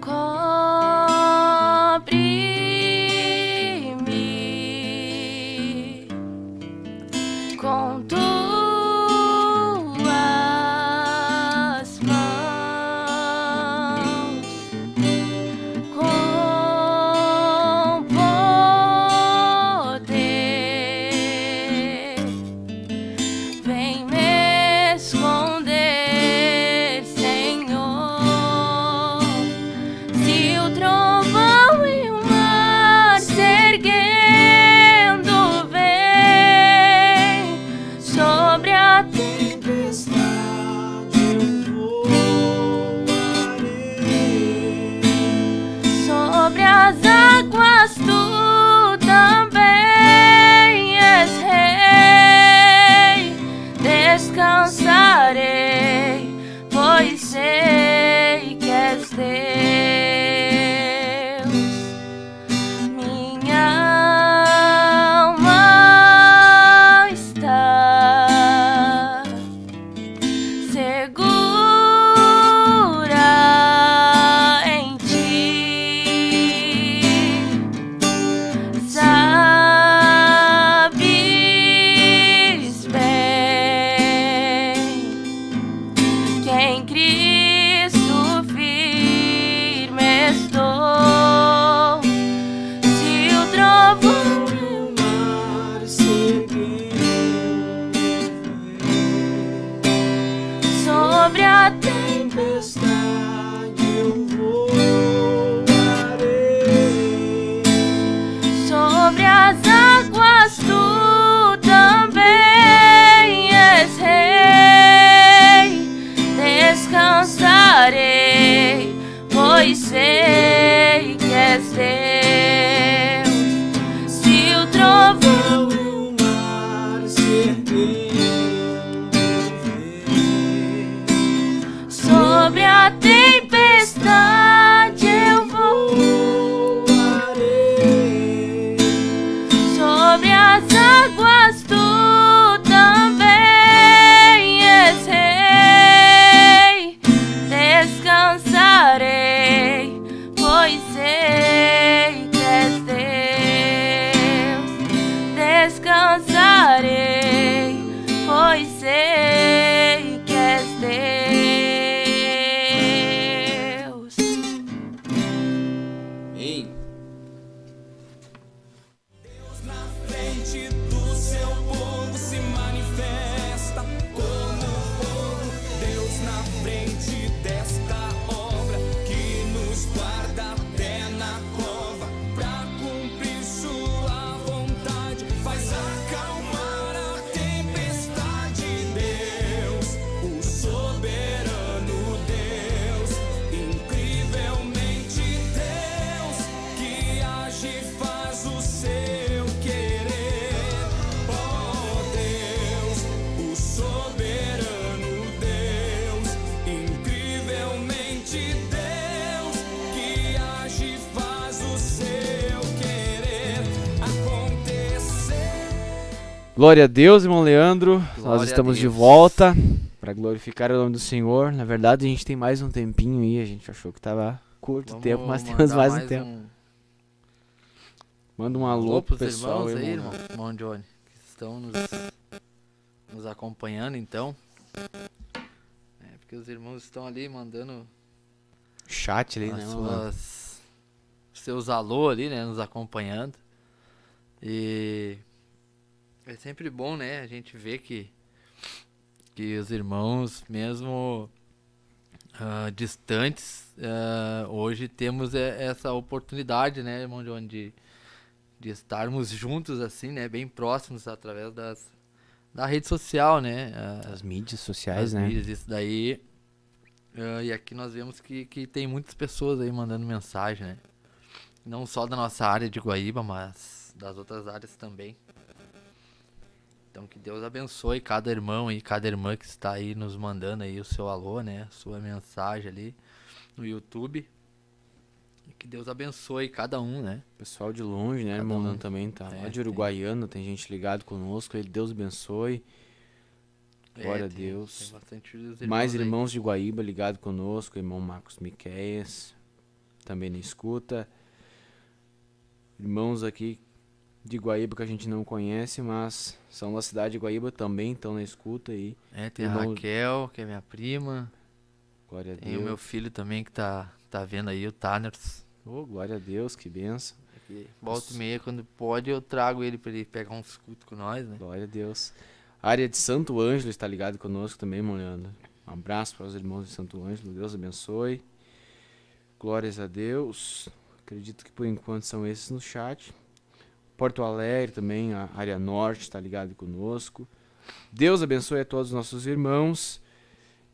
Cobre Glória a Deus, irmão Leandro. Glória Nós estamos de volta para glorificar o nome do Senhor. Na verdade, a gente tem mais um tempinho aí. A gente achou que tava curto Vamos tempo, mas temos mais, mais um tempo. Um... Manda um alô, pro pessoal irmãos aí, irmão, irmão Johnny, que estão nos, nos acompanhando, então. É, porque os irmãos estão ali mandando chat ali, né? Suas, seus alô ali, né, nos acompanhando. E é sempre bom, né? A gente vê que, que os irmãos, mesmo uh, distantes, uh, hoje temos essa oportunidade, né, irmão John, de, de estarmos juntos, assim, né? Bem próximos através das, da rede social, né? Uh, ah, as mídias sociais, as né? Mídias, isso daí. e aqui nós vemos que, que tem muitas pessoas aí mandando mensagem, né? Não só da nossa área de Guaíba, mas das outras áreas também. Então que Deus abençoe cada irmão e cada irmã que está aí nos mandando aí o seu alô, né? Sua mensagem ali no YouTube. E que Deus abençoe cada um, né? Pessoal de longe, né, irmão? mandando um. também, tá? É, lá de Uruguaiana, tem. tem gente ligado conosco, ele Deus abençoe. É, Glória é, a Deus. Tem irmãos Mais irmãos aí. de Guaíba ligado conosco, irmão Marcos Miqueias, também na escuta. Irmãos aqui de Guaíba que a gente não conhece, mas são da cidade de Guaíba também, estão na escuta aí. É, tem Irmão... a Raquel, que é minha prima. Glória a Deus. Tem o meu filho também que tá, tá vendo aí, o Tanners. Oh, glória a Deus, que benção. Volto volta e meia, quando pode, eu trago ele para ele pegar um escuto com nós, né? Glória a Deus. A área de Santo Ângelo está ligado conosco também, irmão Um abraço para os irmãos de Santo Ângelo. Deus abençoe. Glórias a Deus. Acredito que por enquanto são esses no chat. Porto Alegre também, a área norte está ligado conosco. Deus abençoe a todos os nossos irmãos.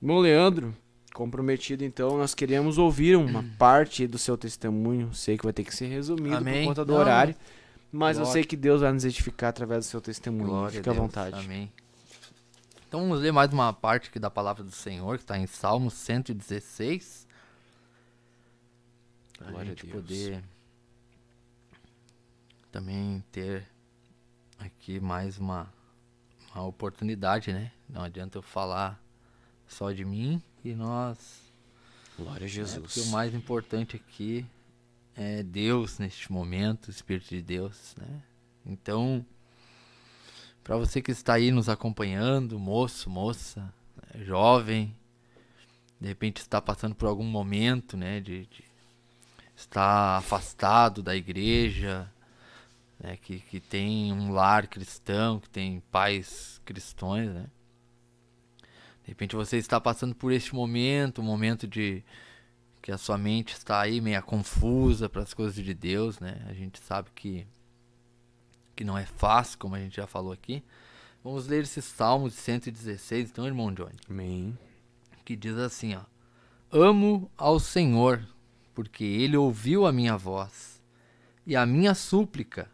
Irmão Leandro, comprometido então, nós queremos ouvir uma parte do seu testemunho. Sei que vai ter que ser resumido Amém. por conta do Não. horário, mas Glória. eu sei que Deus vai nos edificar através do seu testemunho. Glória Fique à vontade. Amém. Então vamos ler mais uma parte aqui da palavra do Senhor, que está em Salmo 116. Para a gente a poder também ter aqui mais uma, uma oportunidade, né? Não adianta eu falar só de mim e nós. Glória a né? Jesus. É porque o mais importante aqui é Deus neste momento, o Espírito de Deus, né? Então, para você que está aí nos acompanhando, moço, moça, né, jovem, de repente está passando por algum momento, né, de, de estar afastado da igreja, né, que, que tem um lar cristão, que tem pais cristãos, né? De repente você está passando por este momento, um momento de que a sua mente está aí meio confusa para as coisas de Deus, né? A gente sabe que que não é fácil, como a gente já falou aqui. Vamos ler esse Salmo de 116, então, irmão Johnny. Amém. Que diz assim, ó: Amo ao Senhor, porque ele ouviu a minha voz e a minha súplica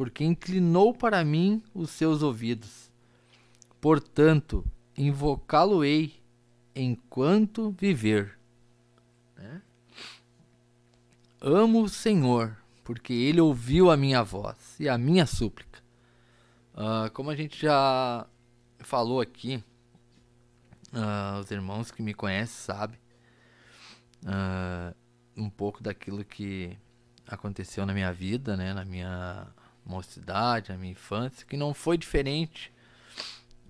porque inclinou para mim os seus ouvidos. Portanto, invocá-lo-ei enquanto viver. Né? Amo o Senhor, porque ele ouviu a minha voz e a minha súplica. Uh, como a gente já falou aqui, uh, os irmãos que me conhecem sabem uh, um pouco daquilo que aconteceu na minha vida, né, na minha mocidade, a minha infância, que não foi diferente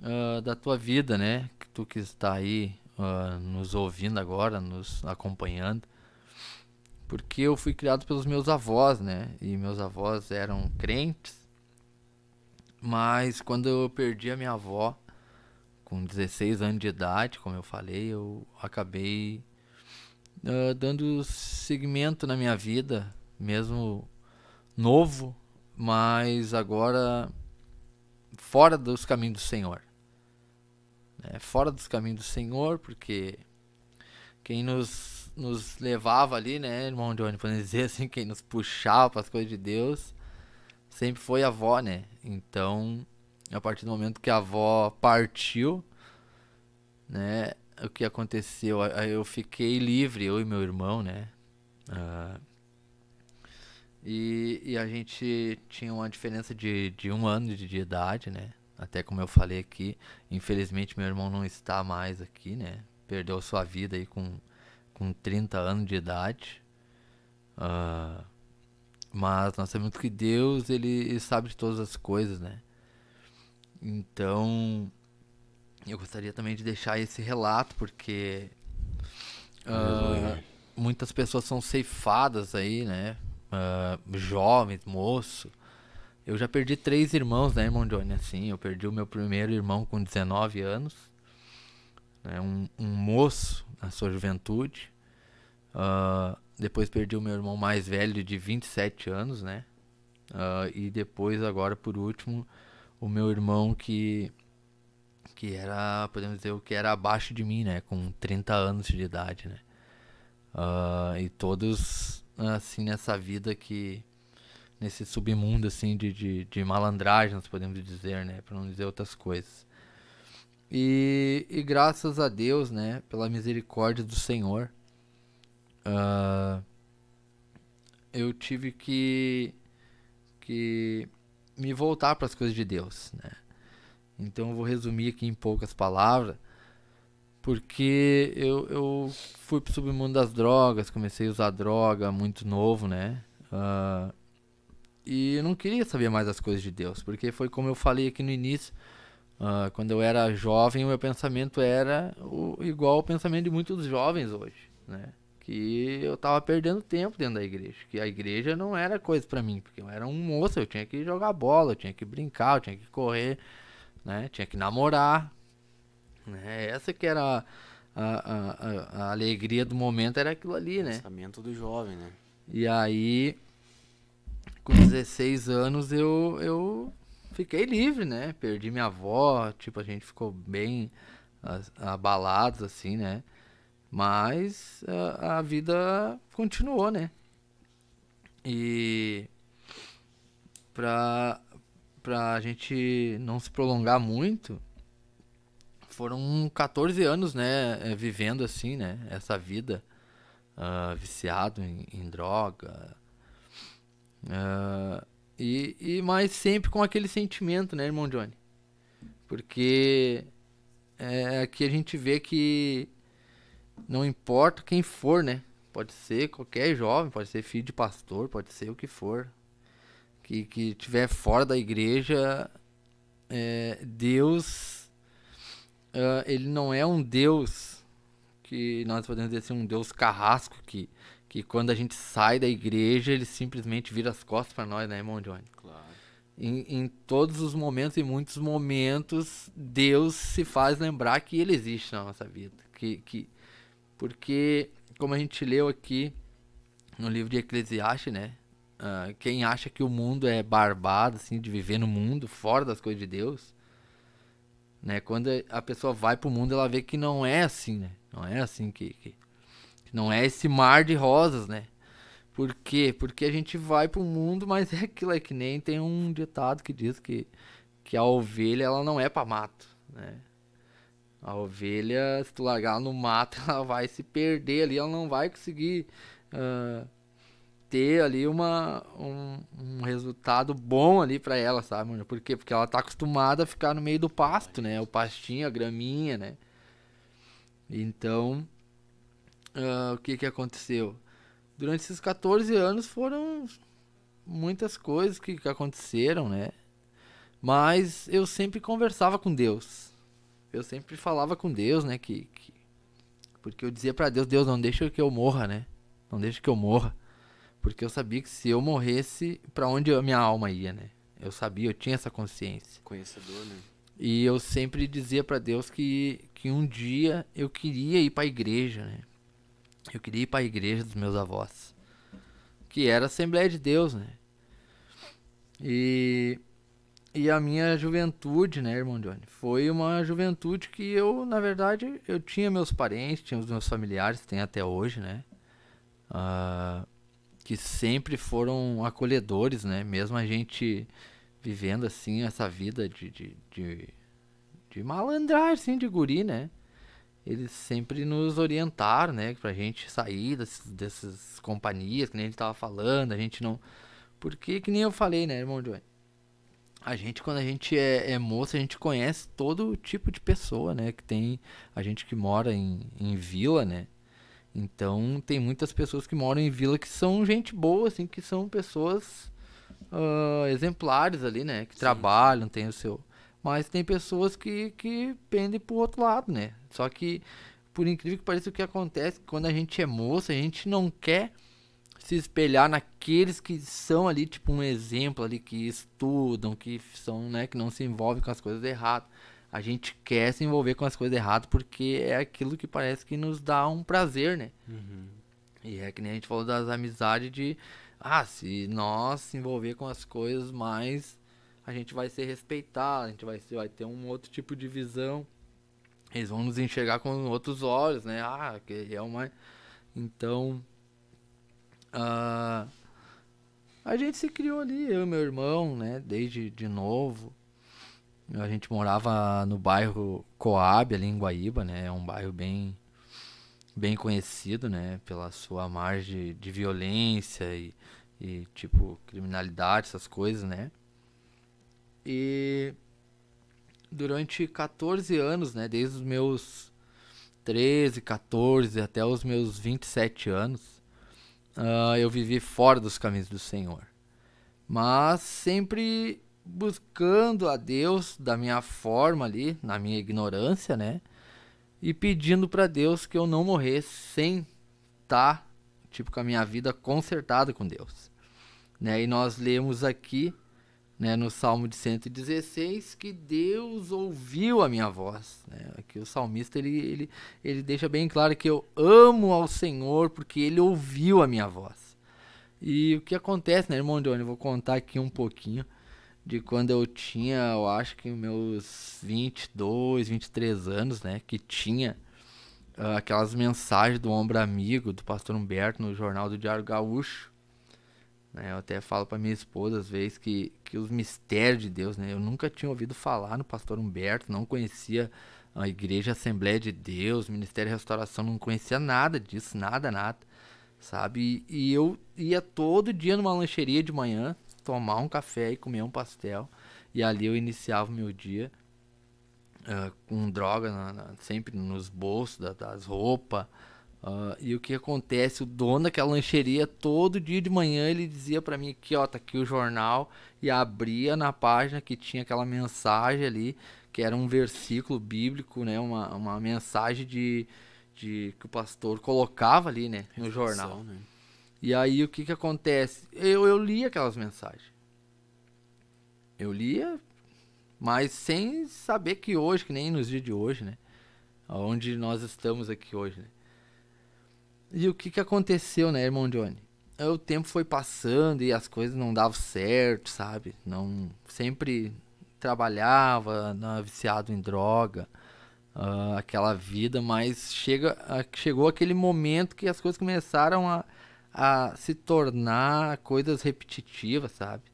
uh, da tua vida, né? Que tu que está aí uh, nos ouvindo agora, nos acompanhando. Porque eu fui criado pelos meus avós, né? E meus avós eram crentes. Mas quando eu perdi a minha avó, com 16 anos de idade, como eu falei, eu acabei uh, dando segmento na minha vida, mesmo novo, mas agora fora dos caminhos do Senhor. Né? Fora dos caminhos do Senhor, porque quem nos, nos levava ali, né, irmão Johnny, para dizer assim, quem nos puxava para as coisas de Deus, sempre foi a avó, né? Então, a partir do momento que a avó partiu, né, o que aconteceu? Eu fiquei livre, eu e meu irmão, né? Uh, e, e a gente tinha uma diferença de, de um ano de, de idade, né? Até como eu falei aqui, infelizmente meu irmão não está mais aqui, né? Perdeu sua vida aí com, com 30 anos de idade. Uh, mas nós sabemos que Deus, ele sabe de todas as coisas, né? Então, eu gostaria também de deixar esse relato, porque uh, muitas pessoas são ceifadas aí, né? uh, ah, jovens, moço. Eu já perdi três irmãos, né, irmão Johnny? Assim, eu perdi o meu primeiro irmão com 19 anos, né, um, um moço na sua juventude. Uh, depois perdi o meu irmão mais velho de 27 anos, né? Uh, e depois, agora por último, o meu irmão que que era, podemos dizer, o que era abaixo de mim, né? Com 30 anos de idade, né? Uh, e todos assim, nessa vida que. Nesse submundo, assim, de, de, de malandragem, podemos dizer, né? Pra não dizer outras coisas. E, e graças a Deus, né? Pela misericórdia do Senhor, uh, eu tive que, que me voltar para as coisas de Deus, né? Então eu vou resumir aqui em poucas palavras porque eu, eu fui pro submundo das drogas, comecei a usar droga muito novo, né? Uh, e eu não queria saber mais as coisas de Deus, porque foi como eu falei aqui no início. Uh, quando eu era jovem, o meu pensamento era o, igual ao pensamento de muitos jovens hoje, né? Que eu tava perdendo tempo dentro da igreja, que a igreja não era coisa para mim, porque eu era um moço, eu tinha que jogar bola, eu tinha que brincar, eu tinha que correr, né? Tinha que namorar, né? Essa que era a, a, a, a, alegria do momento, era aquilo ali, né? Pensamento do jovem, né? E aí, com 16 anos, eu, eu fiquei livre, né? Perdi minha avó, tipo, a gente ficou bem abalados, assim, né? Mas a, a vida continuou, né? E pra, pra gente não se prolongar muito, foram 14 anos, né, eh, vivendo assim, né, essa vida, uh, viciado em, em droga. Uh, e, e mais sempre com aquele sentimento, né, irmão Johnny? Porque é, aqui a gente vê que não importa quem for, né? Pode ser qualquer jovem, pode ser filho de pastor, pode ser o que for. Que, que tiver fora da igreja, é, Deus uh, ele não é um Deus que nós podemos dizer assim, um Deus carrasco que, que quando a gente sai da igreja ele simplesmente vira as costas para nós, né, irmão Johnny? Claro. Em, em, todos os momentos, em muitos momentos, Deus se faz lembrar que Ele existe na nossa vida. Que, que, porque, como a gente leu aqui no livro de Eclesiastes, né? Uh, quem acha que o mundo é barbado, assim, de viver no mundo, fora das coisas de Deus, né? Quando a pessoa vai pro mundo, ela vê que não é assim, né? Não é assim que, que, não é esse mar de rosas, né? Por quê? Porque a gente vai pro mundo, mas é aquilo é que nem tem um ditado que diz que, que a ovelha ela não é para mato, né? A ovelha, se tu largar ela no mato, ela vai se perder ali, ela não vai conseguir uh, ter ali uma, um, um resultado bom ali para ela, sabe, mano? Por quê? Porque ela tá acostumada a ficar no meio do pasto, né? O pastinho, a graminha, né? Então, uh, o que que aconteceu? Durante esses 14 anos foram muitas coisas que, que aconteceram, né? Mas eu sempre conversava com Deus. Eu sempre falava com Deus, né? Que, que... Porque eu dizia para Deus, Deus, não deixa que eu morra, né? Não deixa que eu morra. Porque eu sabia que se eu morresse, para onde a minha alma ia, né? Eu sabia, eu tinha essa consciência. Conhecedor, né? E eu sempre dizia para Deus que, que um dia eu queria ir para a igreja, né? Eu queria ir para a igreja dos meus avós, que era a Assembleia de Deus, né? E e a minha juventude, né, irmão Johnny? Foi uma juventude que eu, na verdade, eu tinha meus parentes, tinha os meus familiares, tem até hoje, né? Uh, que sempre foram acolhedores, né? Mesmo a gente vivendo assim essa vida de, de, de, de malandrar, assim, de guri, né? Eles sempre nos orientaram, né? Pra gente sair desses, dessas companhias que nem a gente tava falando, a gente não. Porque que nem eu falei, né, irmão Johnny? A gente, quando a gente é, é moça, a gente conhece todo tipo de pessoa, né? Que tem. A gente que mora em, em vila, né? Então tem muitas pessoas que moram em vila que são gente boa, assim, que são pessoas uh, exemplares ali, né? Que Sim. trabalham, tem o seu. Mas tem pessoas que, que pendem pro outro lado, né? Só que, por incrível que pareça, o que acontece quando a gente é moça, a gente não quer se espelhar naqueles que são ali, tipo, um exemplo ali, que estudam, que são, né, que não se envolvem com as coisas erradas a gente quer se envolver com as coisas erradas porque é aquilo que parece que nos dá um prazer, né? Uhum. E é que nem a gente falou das amizades de, ah, se nós se envolver com as coisas mais, a gente vai ser respeitado, a gente vai, ser, vai ter um outro tipo de visão, eles vão nos enxergar com outros olhos, né? Ah, que é uma... Então, uh, a gente se criou ali, eu e meu irmão, né? Desde de novo, a gente morava no bairro Coab, ali em Guaíba, né? É um bairro bem, bem conhecido, né? Pela sua margem de, violência e, e, tipo, criminalidade, essas coisas, né? E durante 14 anos, né? Desde os meus 13, 14 até os meus 27 anos, uh, eu vivi fora dos caminhos do Senhor. Mas sempre buscando a Deus da minha forma ali, na minha ignorância, né? E pedindo para Deus que eu não morresse sem estar, tá, tipo, com a minha vida consertada com Deus. Né? E nós lemos aqui, né, no Salmo de 116, que Deus ouviu a minha voz. Né? Aqui o salmista, ele, ele, ele deixa bem claro que eu amo ao Senhor porque ele ouviu a minha voz. E o que acontece, né, irmão Johnny? Eu vou contar aqui um pouquinho de quando eu tinha, eu acho que meus 22, 23 anos, né? Que tinha uh, aquelas mensagens do Ombro Amigo, do Pastor Humberto, no Jornal do Diário Gaúcho. Né, eu até falo para minha esposa às vezes que, que os mistérios de Deus, né? Eu nunca tinha ouvido falar no Pastor Humberto, não conhecia a Igreja Assembleia de Deus, Ministério de Restauração, não conhecia nada disso, nada, nada, sabe? E, e eu ia todo dia numa lancheria de manhã, tomar um café e comer um pastel. E ali eu iniciava o meu dia uh, com droga na, na, sempre nos bolsos da, das roupas. Uh, e o que acontece? O dono daquela lancheria, todo dia de manhã, ele dizia para mim que ó, tá aqui o jornal, e abria na página que tinha aquela mensagem ali, que era um versículo bíblico, né? Uma, uma mensagem de, de que o pastor colocava ali, né? no jornal. Né? E aí o que que acontece? Eu, eu li aquelas mensagens. Eu lia, mas sem saber que hoje, que nem nos dias de hoje, né? Onde nós estamos aqui hoje, né? E o que que aconteceu, né, irmão Johnny? É, o tempo foi passando e as coisas não davam certo, sabe? Não sempre trabalhava, não, viciado em droga, uh, aquela vida, mas chega, ah, chegou aquele momento que as coisas começaram a a se tornar coisas repetitivas, sabe?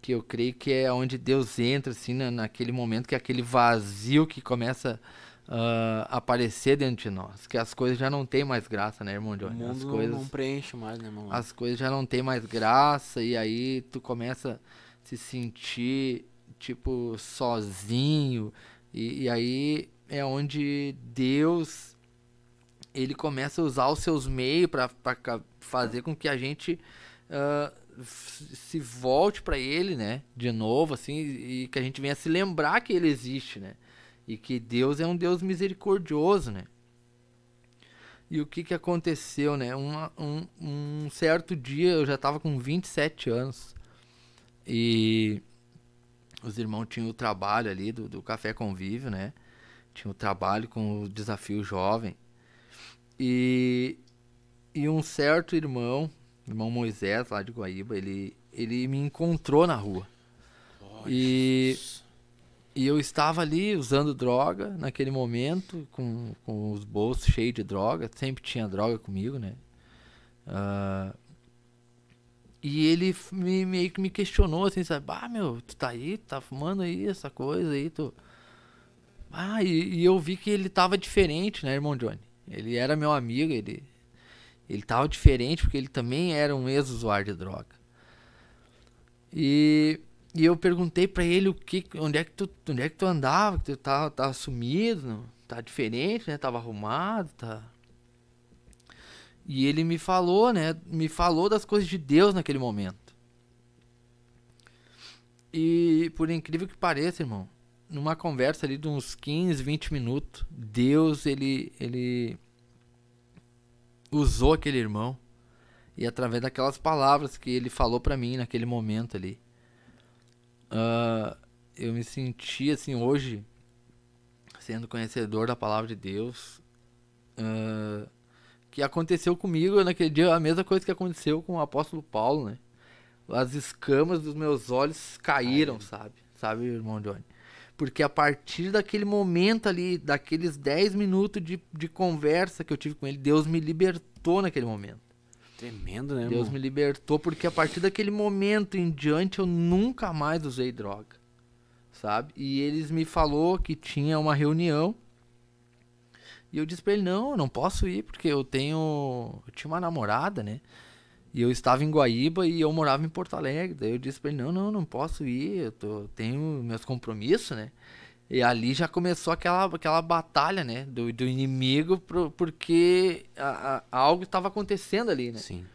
Que eu creio que é onde Deus entra, assim, na, naquele momento, que é aquele vazio que começa uh, aparecer dentro de nós. Que as coisas já não têm mais graça, né, irmão Johnny? as coisas, não preenche mais, né, irmão? As coisas já não têm mais graça e aí tu começa a se sentir, tipo, sozinho. e, e aí é onde Deus ele começa a usar os seus meios para fazer com que a gente uh, se volte para ele, né? De novo, assim, e que a gente venha se lembrar que ele existe, né? E que Deus é um Deus misericordioso, né? E o que que aconteceu, né? Uma, um, um certo dia, eu já estava com 27 anos, e os irmãos tinham o trabalho ali do, do Café Convívio, né? Tinha o trabalho com o Desafio Jovem. E, e um certo irmão, irmão Moisés, lá de Guaíba, ele, ele me encontrou na rua. Oh, e, e eu estava ali usando droga naquele momento, com, com os bolsos cheios de droga, sempre tinha droga comigo, né? Uh, e ele me, meio que me questionou assim, sabe? Ah, meu, tu tá aí, tá fumando aí essa coisa aí, tu. Ah, e, e eu vi que ele tava diferente, né, irmão Johnny? Ele era meu amigo, ele ele tava diferente porque ele também era um ex-usuário de droga. E, e eu perguntei para ele o que, onde é que tu, onde é que tu andava, que tu tava, tava sumido, não? tá diferente, né? Tava arrumado, tá. E ele me falou, né? Me falou das coisas de Deus naquele momento. E por incrível que pareça, irmão, numa conversa ali de uns 15, 20 minutos, Deus ele ele usou aquele irmão e através daquelas palavras que ele falou para mim naquele momento ali, uh, eu me senti assim hoje sendo conhecedor da palavra de Deus, uh, que aconteceu comigo naquele dia a mesma coisa que aconteceu com o apóstolo Paulo, né? As escamas dos meus olhos caíram, Ai, sabe? Sabe, irmão Johnny? Porque a partir daquele momento ali, daqueles 10 minutos de, de conversa que eu tive com ele, Deus me libertou naquele momento. Tremendo, né, Deus irmão? me libertou, porque a partir daquele momento em diante eu nunca mais usei droga, sabe? E eles me falou que tinha uma reunião. E eu disse pra ele: não, eu não posso ir, porque eu tenho. Eu tinha uma namorada, né? E eu estava em Guaíba e eu morava em Porto Alegre. Daí eu disse para ele: não, não, não posso ir, eu tô, tenho meus compromissos, né? E ali já começou aquela, aquela batalha, né? Do, do inimigo, pro, porque a, a, algo estava acontecendo ali, né? Sim.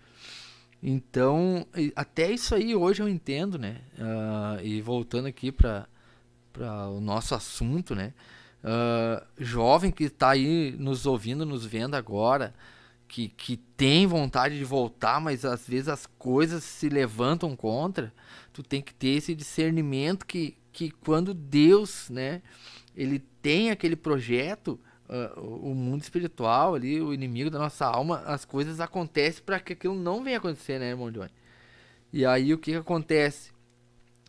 Então, até isso aí hoje eu entendo, né? Uh, e voltando aqui para o nosso assunto, né? Uh, jovem que está aí nos ouvindo, nos vendo agora, que, que tem vontade de voltar, mas às vezes as coisas se levantam contra, tu tem que ter esse discernimento que, que quando Deus, né, ele tem aquele projeto, uh, o mundo espiritual ali, o inimigo da nossa alma, as coisas acontecem para que aquilo não venha acontecer, né, irmão Johnny? E aí o que, que acontece?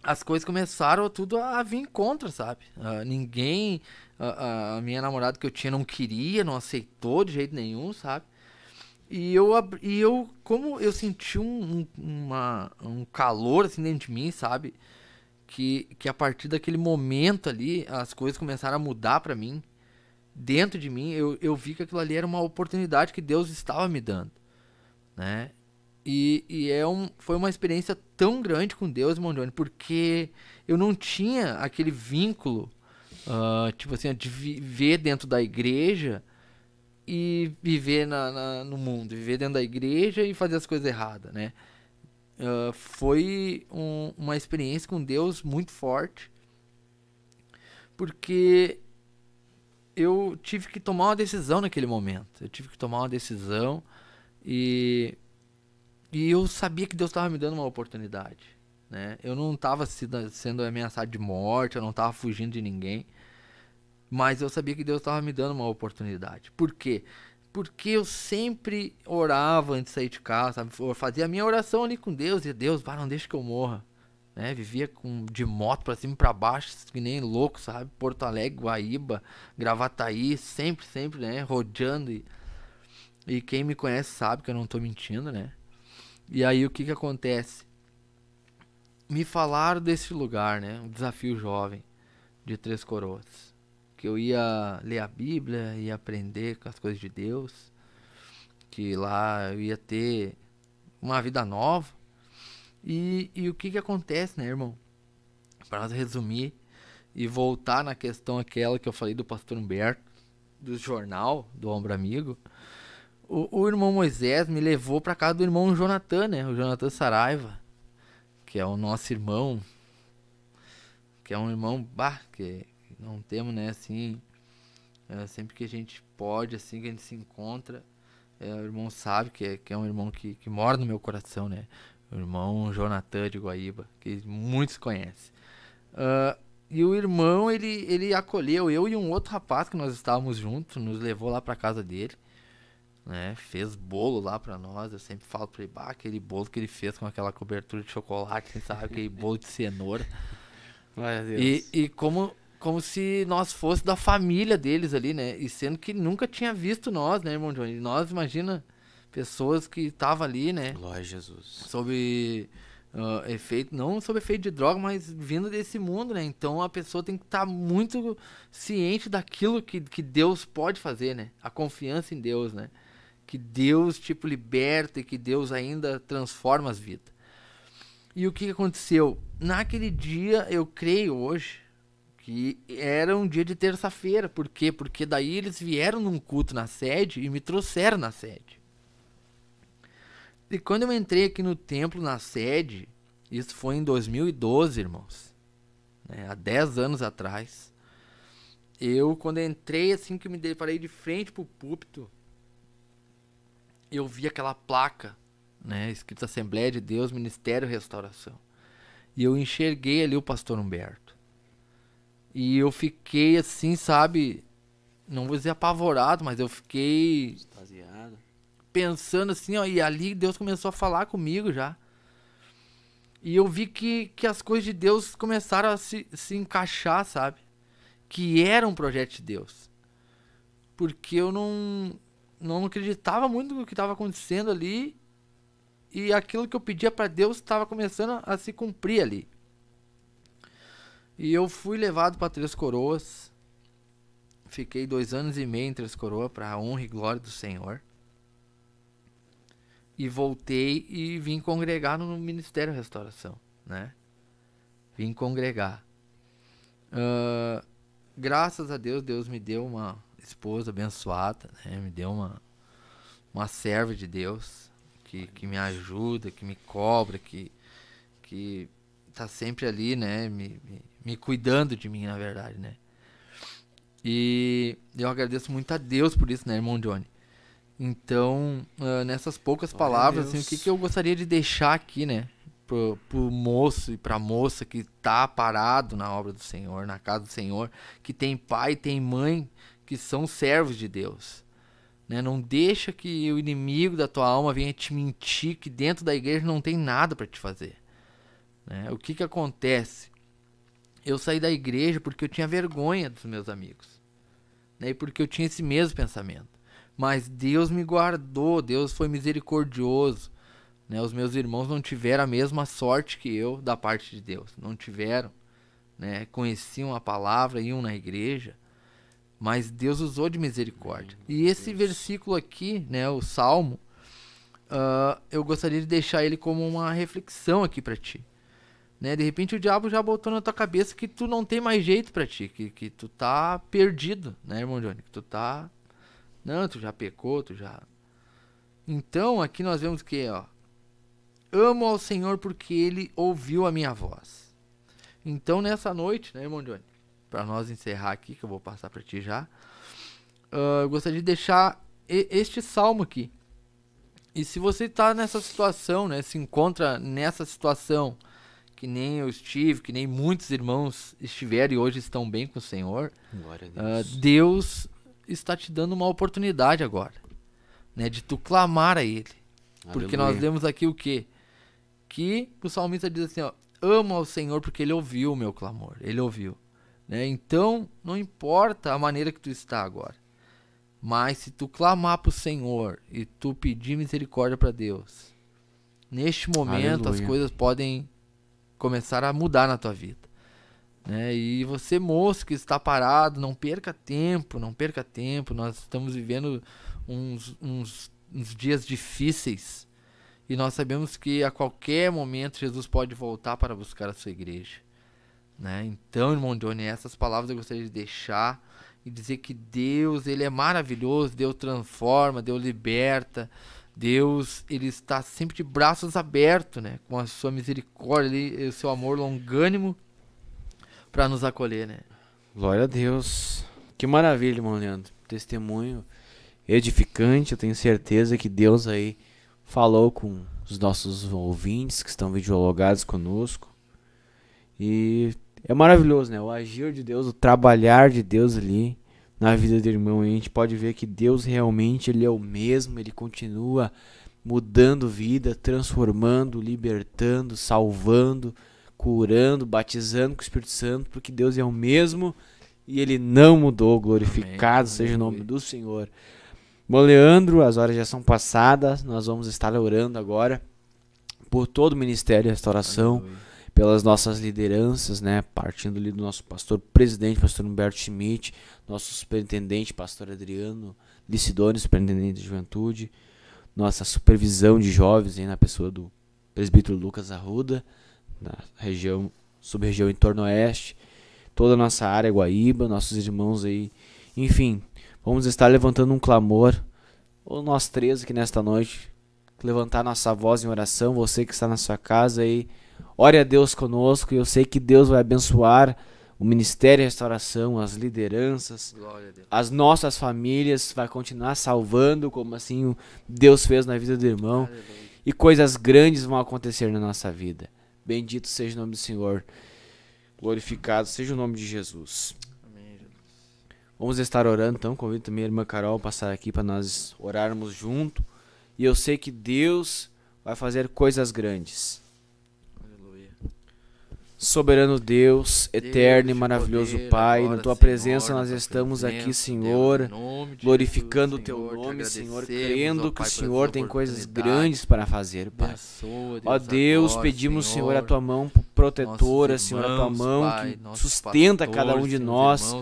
As coisas começaram tudo a, vir contra, sabe? Uh, ninguém, uh, a minha namorada que eu tinha não queria, não aceitou de jeito nenhum, sabe? E eu, e eu como eu senti um, uma, um calor assim dentro de mim, sabe? Que, que a partir daquele momento ali, as coisas começaram a mudar para mim. Dentro de mim, eu, eu vi que aquilo ali era uma oportunidade que Deus estava me dando, né? E, e é um, foi uma experiência tão grande com Deus, Johnny porque eu não tinha aquele vínculo, uh, tipo assim, de viver dentro da igreja e viver na, na, no mundo, viver dentro da igreja e fazer as coisas erradas, né? Uh, foi um, uma experiência com Deus muito forte, porque eu tive que tomar uma decisão naquele momento. Eu tive que tomar uma decisão e, e eu sabia que Deus estava me dando uma oportunidade. Né? Eu não estava sendo ameaçado de morte, eu não estava fugindo de ninguém. Mas eu sabia que Deus estava me dando uma oportunidade. Por quê? Porque eu sempre orava antes de sair de casa, sabe? fazia a minha oração ali com Deus, e Deus, vai não deixa que eu morra. Né? Vivia com, de moto para cima e pra baixo, que nem louco, sabe? Porto Alegre, Guaíba, Gravataí, sempre, sempre, né? Rodeando. E, e quem me conhece sabe que eu não tô mentindo, né? E aí o que que acontece? Me falaram desse lugar, né? O desafio jovem de Três Coroas que eu ia ler a Bíblia, ia aprender com as coisas de Deus, que lá eu ia ter uma vida nova. E, e o que que acontece, né, irmão? Para resumir e voltar na questão aquela que eu falei do pastor Humberto, do jornal, do Ombro Amigo, o, o irmão Moisés me levou para casa do irmão Jonathan, né? O Jonathan Saraiva, que é o nosso irmão, que é um irmão, bah, que não temos, né? Assim, é, sempre que a gente pode, assim, que a gente se encontra, é, o irmão sabe que é, que é um irmão que, que mora no meu coração, né? O irmão Jonathan de Guaíba, que muitos conhecem. Uh, e o irmão, ele, ele acolheu eu e um outro rapaz que nós estávamos juntos, nos levou lá para casa dele. Né, fez bolo lá para nós. Eu sempre falo para ele, bah, aquele bolo que ele fez com aquela cobertura de chocolate, sabe? aquele bolo de cenoura. E, e, como como se nós fosse da família deles ali, né? E sendo que nunca tinha visto nós, né, irmão Johnny? Nós, imagina, pessoas que estavam ali, né? Glória a Jesus. Sob uh, efeito, não sob efeito de droga, mas vindo desse mundo, né? Então a pessoa tem que estar tá muito ciente daquilo que, que Deus pode fazer, né? A confiança em Deus, né? Que Deus, tipo, liberta e que Deus ainda transforma as vidas. E o que aconteceu? Naquele dia, eu creio hoje, que era um dia de terça-feira. Por quê? Porque daí eles vieram num culto na sede e me trouxeram na sede. E quando eu entrei aqui no templo, na sede, isso foi em 2012, irmãos, né? há 10 anos atrás. Eu, quando eu entrei, assim que me deparei de frente pro púlpito, eu vi aquela placa, né, escrita Assembleia de Deus, Ministério Restauração. E eu enxerguei ali o pastor Humberto. E eu fiquei assim, sabe? Não vou dizer apavorado, mas eu fiquei. Extasiado. Pensando assim, ó. E ali Deus começou a falar comigo já. E eu vi que, que as coisas de Deus começaram a se, se encaixar, sabe? Que era um projeto de Deus. Porque eu não, não acreditava muito no que estava acontecendo ali. E aquilo que eu pedia para Deus estava começando a se cumprir ali. E eu fui levado para Três Coroas. Fiquei dois anos e meio em Três Coroas, para a honra e glória do Senhor. E voltei e vim congregar no Ministério da Restauração, né? Vim congregar. Uh, graças a Deus, Deus me deu uma esposa abençoada, né? Me deu uma, uma serva de Deus que, que me ajuda, que me cobra, que, que tá sempre ali, né? Me, me, me cuidando de mim, na verdade, né? E eu agradeço muito a Deus por isso, né, irmão Johnny? Então, uh, nessas poucas palavras, assim, o que, que eu gostaria de deixar aqui, né? Pro, pro moço e pra moça que tá parado na obra do Senhor, na casa do Senhor, que tem pai, tem mãe, que são servos de Deus. Né? Não deixa que o inimigo da tua alma venha te mentir que dentro da igreja não tem nada para te fazer. Né? O que, que acontece? eu saí da igreja porque eu tinha vergonha dos meus amigos. Né? E porque eu tinha esse mesmo pensamento. Mas Deus me guardou, Deus foi misericordioso. Né? Os meus irmãos não tiveram a mesma sorte que eu da parte de Deus. Não tiveram. Né? Conheciam a palavra, iam na igreja. Mas Deus usou de misericórdia. E esse versículo aqui, né, o Salmo, uh, eu gostaria de deixar ele como uma reflexão aqui para ti. Né? De repente o diabo já botou na tua cabeça que tu não tem mais jeito para ti, que, que tu tá perdido, né, irmão Johnny? Que tu tá. Não, tu já pecou, tu já. Então aqui nós vemos que, ó. Amo ao Senhor porque ele ouviu a minha voz. Então nessa noite, né, irmão Johnny? Para nós encerrar aqui, que eu vou passar para ti já. Uh, eu gostaria de deixar este salmo aqui. E se você está nessa situação, né, se encontra nessa situação, que nem eu estive, que nem muitos irmãos estiveram e hoje estão bem com o Senhor, ah, Deus. Uh, Deus. está te dando uma oportunidade agora, né, de tu clamar a Ele. Aleluia. Porque nós lemos aqui o quê? Que o salmista diz assim, ó, amo ao Senhor porque Ele ouviu o meu clamor, Ele ouviu. Né? Então, não importa a maneira que tu está agora, mas se tu clamar para o Senhor e tu pedir misericórdia para Deus, neste momento Aleluia. as coisas podem começar a mudar na tua vida. Né? E você, moço que está parado, não perca tempo, não perca tempo. Nós estamos vivendo uns, uns, uns dias difíceis e nós sabemos que a qualquer momento Jesus pode voltar para buscar a sua igreja. Né? Então, irmão Johnny, essas palavras eu gostaria de deixar e dizer que Deus, ele é maravilhoso, Deus transforma, Deus liberta, Deus, ele está sempre de braços abertos, né? Com a sua misericórdia e o seu amor longânimo para nos acolher, né? Glória a Deus. Que maravilha, irmão Leandro. Testemunho edificante. Eu tenho certeza que Deus aí falou com os nossos ouvintes que estão videologados conosco. E é maravilhoso, né? O agir de Deus, o trabalhar de Deus ali na vida do irmão. E a gente pode ver que Deus realmente ele é o mesmo, ele continua mudando vida, transformando, libertando, salvando, curando, batizando com o Espírito Santo, porque Deus é o mesmo e ele não mudou. Glorificado Amém. seja o nome do Senhor. Bom, Leandro, as horas já são passadas, nós vamos estar orando agora por todo o Ministério de Restauração pelas nossas lideranças, né? Partindo ali do nosso pastor presidente, pastor Humberto Schmidt, nosso superintendente, pastor Adriano Licidone, superintendente de juventude, nossa supervisão de jovens aí na pessoa do presbítero Lucas Arruda, na região, sub-região em torno oeste, toda a nossa área Guaíba, nossos irmãos aí, enfim, vamos estar levantando um clamor, ou nós três aqui nesta noite, levantar nossa voz em oração, você que está na sua casa aí, Ore a Deus conosco e eu sei que Deus vai abençoar o Ministério da Restauração, as lideranças, as nossas famílias, vai continuar salvando, como assim Deus fez na vida do irmão. Aleluia. E coisas grandes vão acontecer na nossa vida. Bendito seja o nome do Senhor. Glorificado seja o nome de Jesus. Jesus. Vamos estar orando, então. Convido também a irmã Carol a passar aqui para nós orarmos junto. E eu sei que Deus vai fazer coisas grandes. Soberano Deus, eterno Deus e maravilhoso poder, Pai, na tua Senhor, presença nós estamos aqui, Senhor, glorificando Deus, o teu nome, Senhor, crendo que o Senhor tem coisas grandes para fazer, Pai. Abençoa, ó Deus, agora, pedimos, Senhor, a tua mão protetora, irmãos, Senhor, a tua mão Pai, que sustenta pastor, cada um de nós,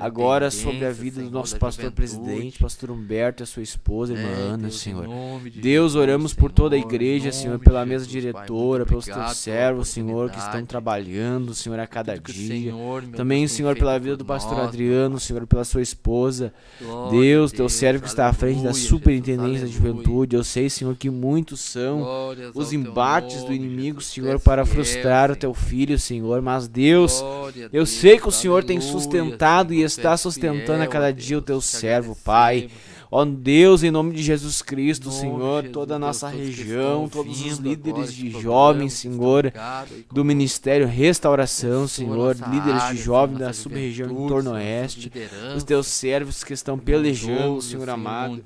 agora sobre a vida do nosso pastor presidente, pastor Humberto e a sua esposa, irmã é, Ana, Senhor. Deus, oramos por toda a igreja, Senhor, pela mesa diretora, pelos teus servos, Senhor, que estão trabalhando trabalhando, o Senhor, a cada dia. O Senhor, Também Deus, o Senhor pela vida do pastor nós, Adriano, o Senhor pela sua esposa. Deus, Deus, teu servo que está à frente da superintendência da juventude. Eu sei, Senhor, que muitos são Glórias os embates nome, do inimigo, Senhor, é para frustrar Senhor. o teu filho, Senhor. Mas Deus, Glória eu sei que o Senhor aleluia, tem sustentado e está sustentando fiel, a cada dia o teu servo, Pai. Ó Deus, em nome de Jesus Cristo, nome Senhor, Jesus, toda a nossa Deus, região, todos os líderes agora, de jovens, Senhor, do Ministério Restauração, Senhor, líderes de jovens assim, da sub-região em torno oeste, os teus servos que estão pelejando, Senhor amado.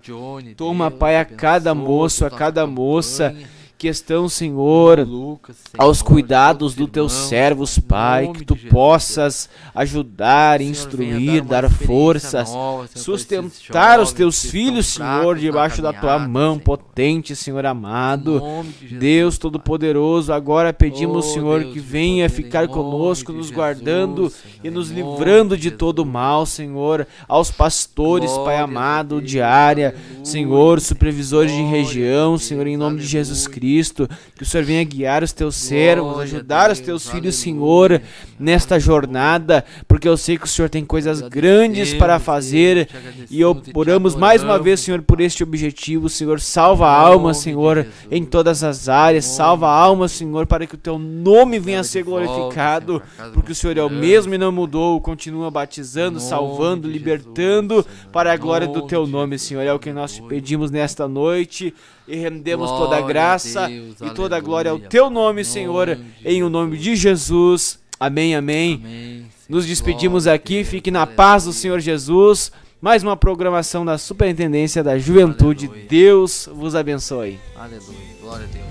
Toma, Pai, a cada moço, a cada moça questão, Senhor, Lucas, Senhor, aos cuidados do teus servos, Pai, que tu possas ajudar, Senhor, instruir, dar, dar forças, nova, sustentar jovens, os teus filhos, Senhor, debaixo da tua mão potente, Senhor amado. De Deus Todo-Poderoso, agora pedimos, oh, Senhor, Deus que venha ficar conosco, nos Jesus, guardando Senhor, e nos livrando de, de todo mal, Senhor, aos pastores, Glória Pai amado, diária, Senhor, supervisores de região, Senhor, em nome de Jesus Cristo. Cristo, que o Senhor venha guiar os teus servos, Glória ajudar Deus, os teus filhos, Senhor, nesta jornada, porque eu sei que o Senhor tem coisas grandes para fazer e eu oramos mais uma vez, Senhor, por este objetivo, Senhor, salva a alma, Senhor, em todas as áreas, salva a alma, Senhor, para que o teu nome venha a ser glorificado, porque o Senhor é o mesmo e não mudou, continua batizando, salvando, libertando, para a glória do teu nome, Senhor, é o que nós te pedimos nesta noite e rendemos glória toda a graça a Deus, e aleluia. toda a glória ao teu nome, Senhor, em o nome de Jesus. Amém, amém. amém Nos despedimos glória aqui, Deus, fique na aleluia. paz do Senhor Jesus. Mais uma programação da Superintendência da Juventude. Aleluia. Deus vos abençoe. Aleluia. Glória a Deus.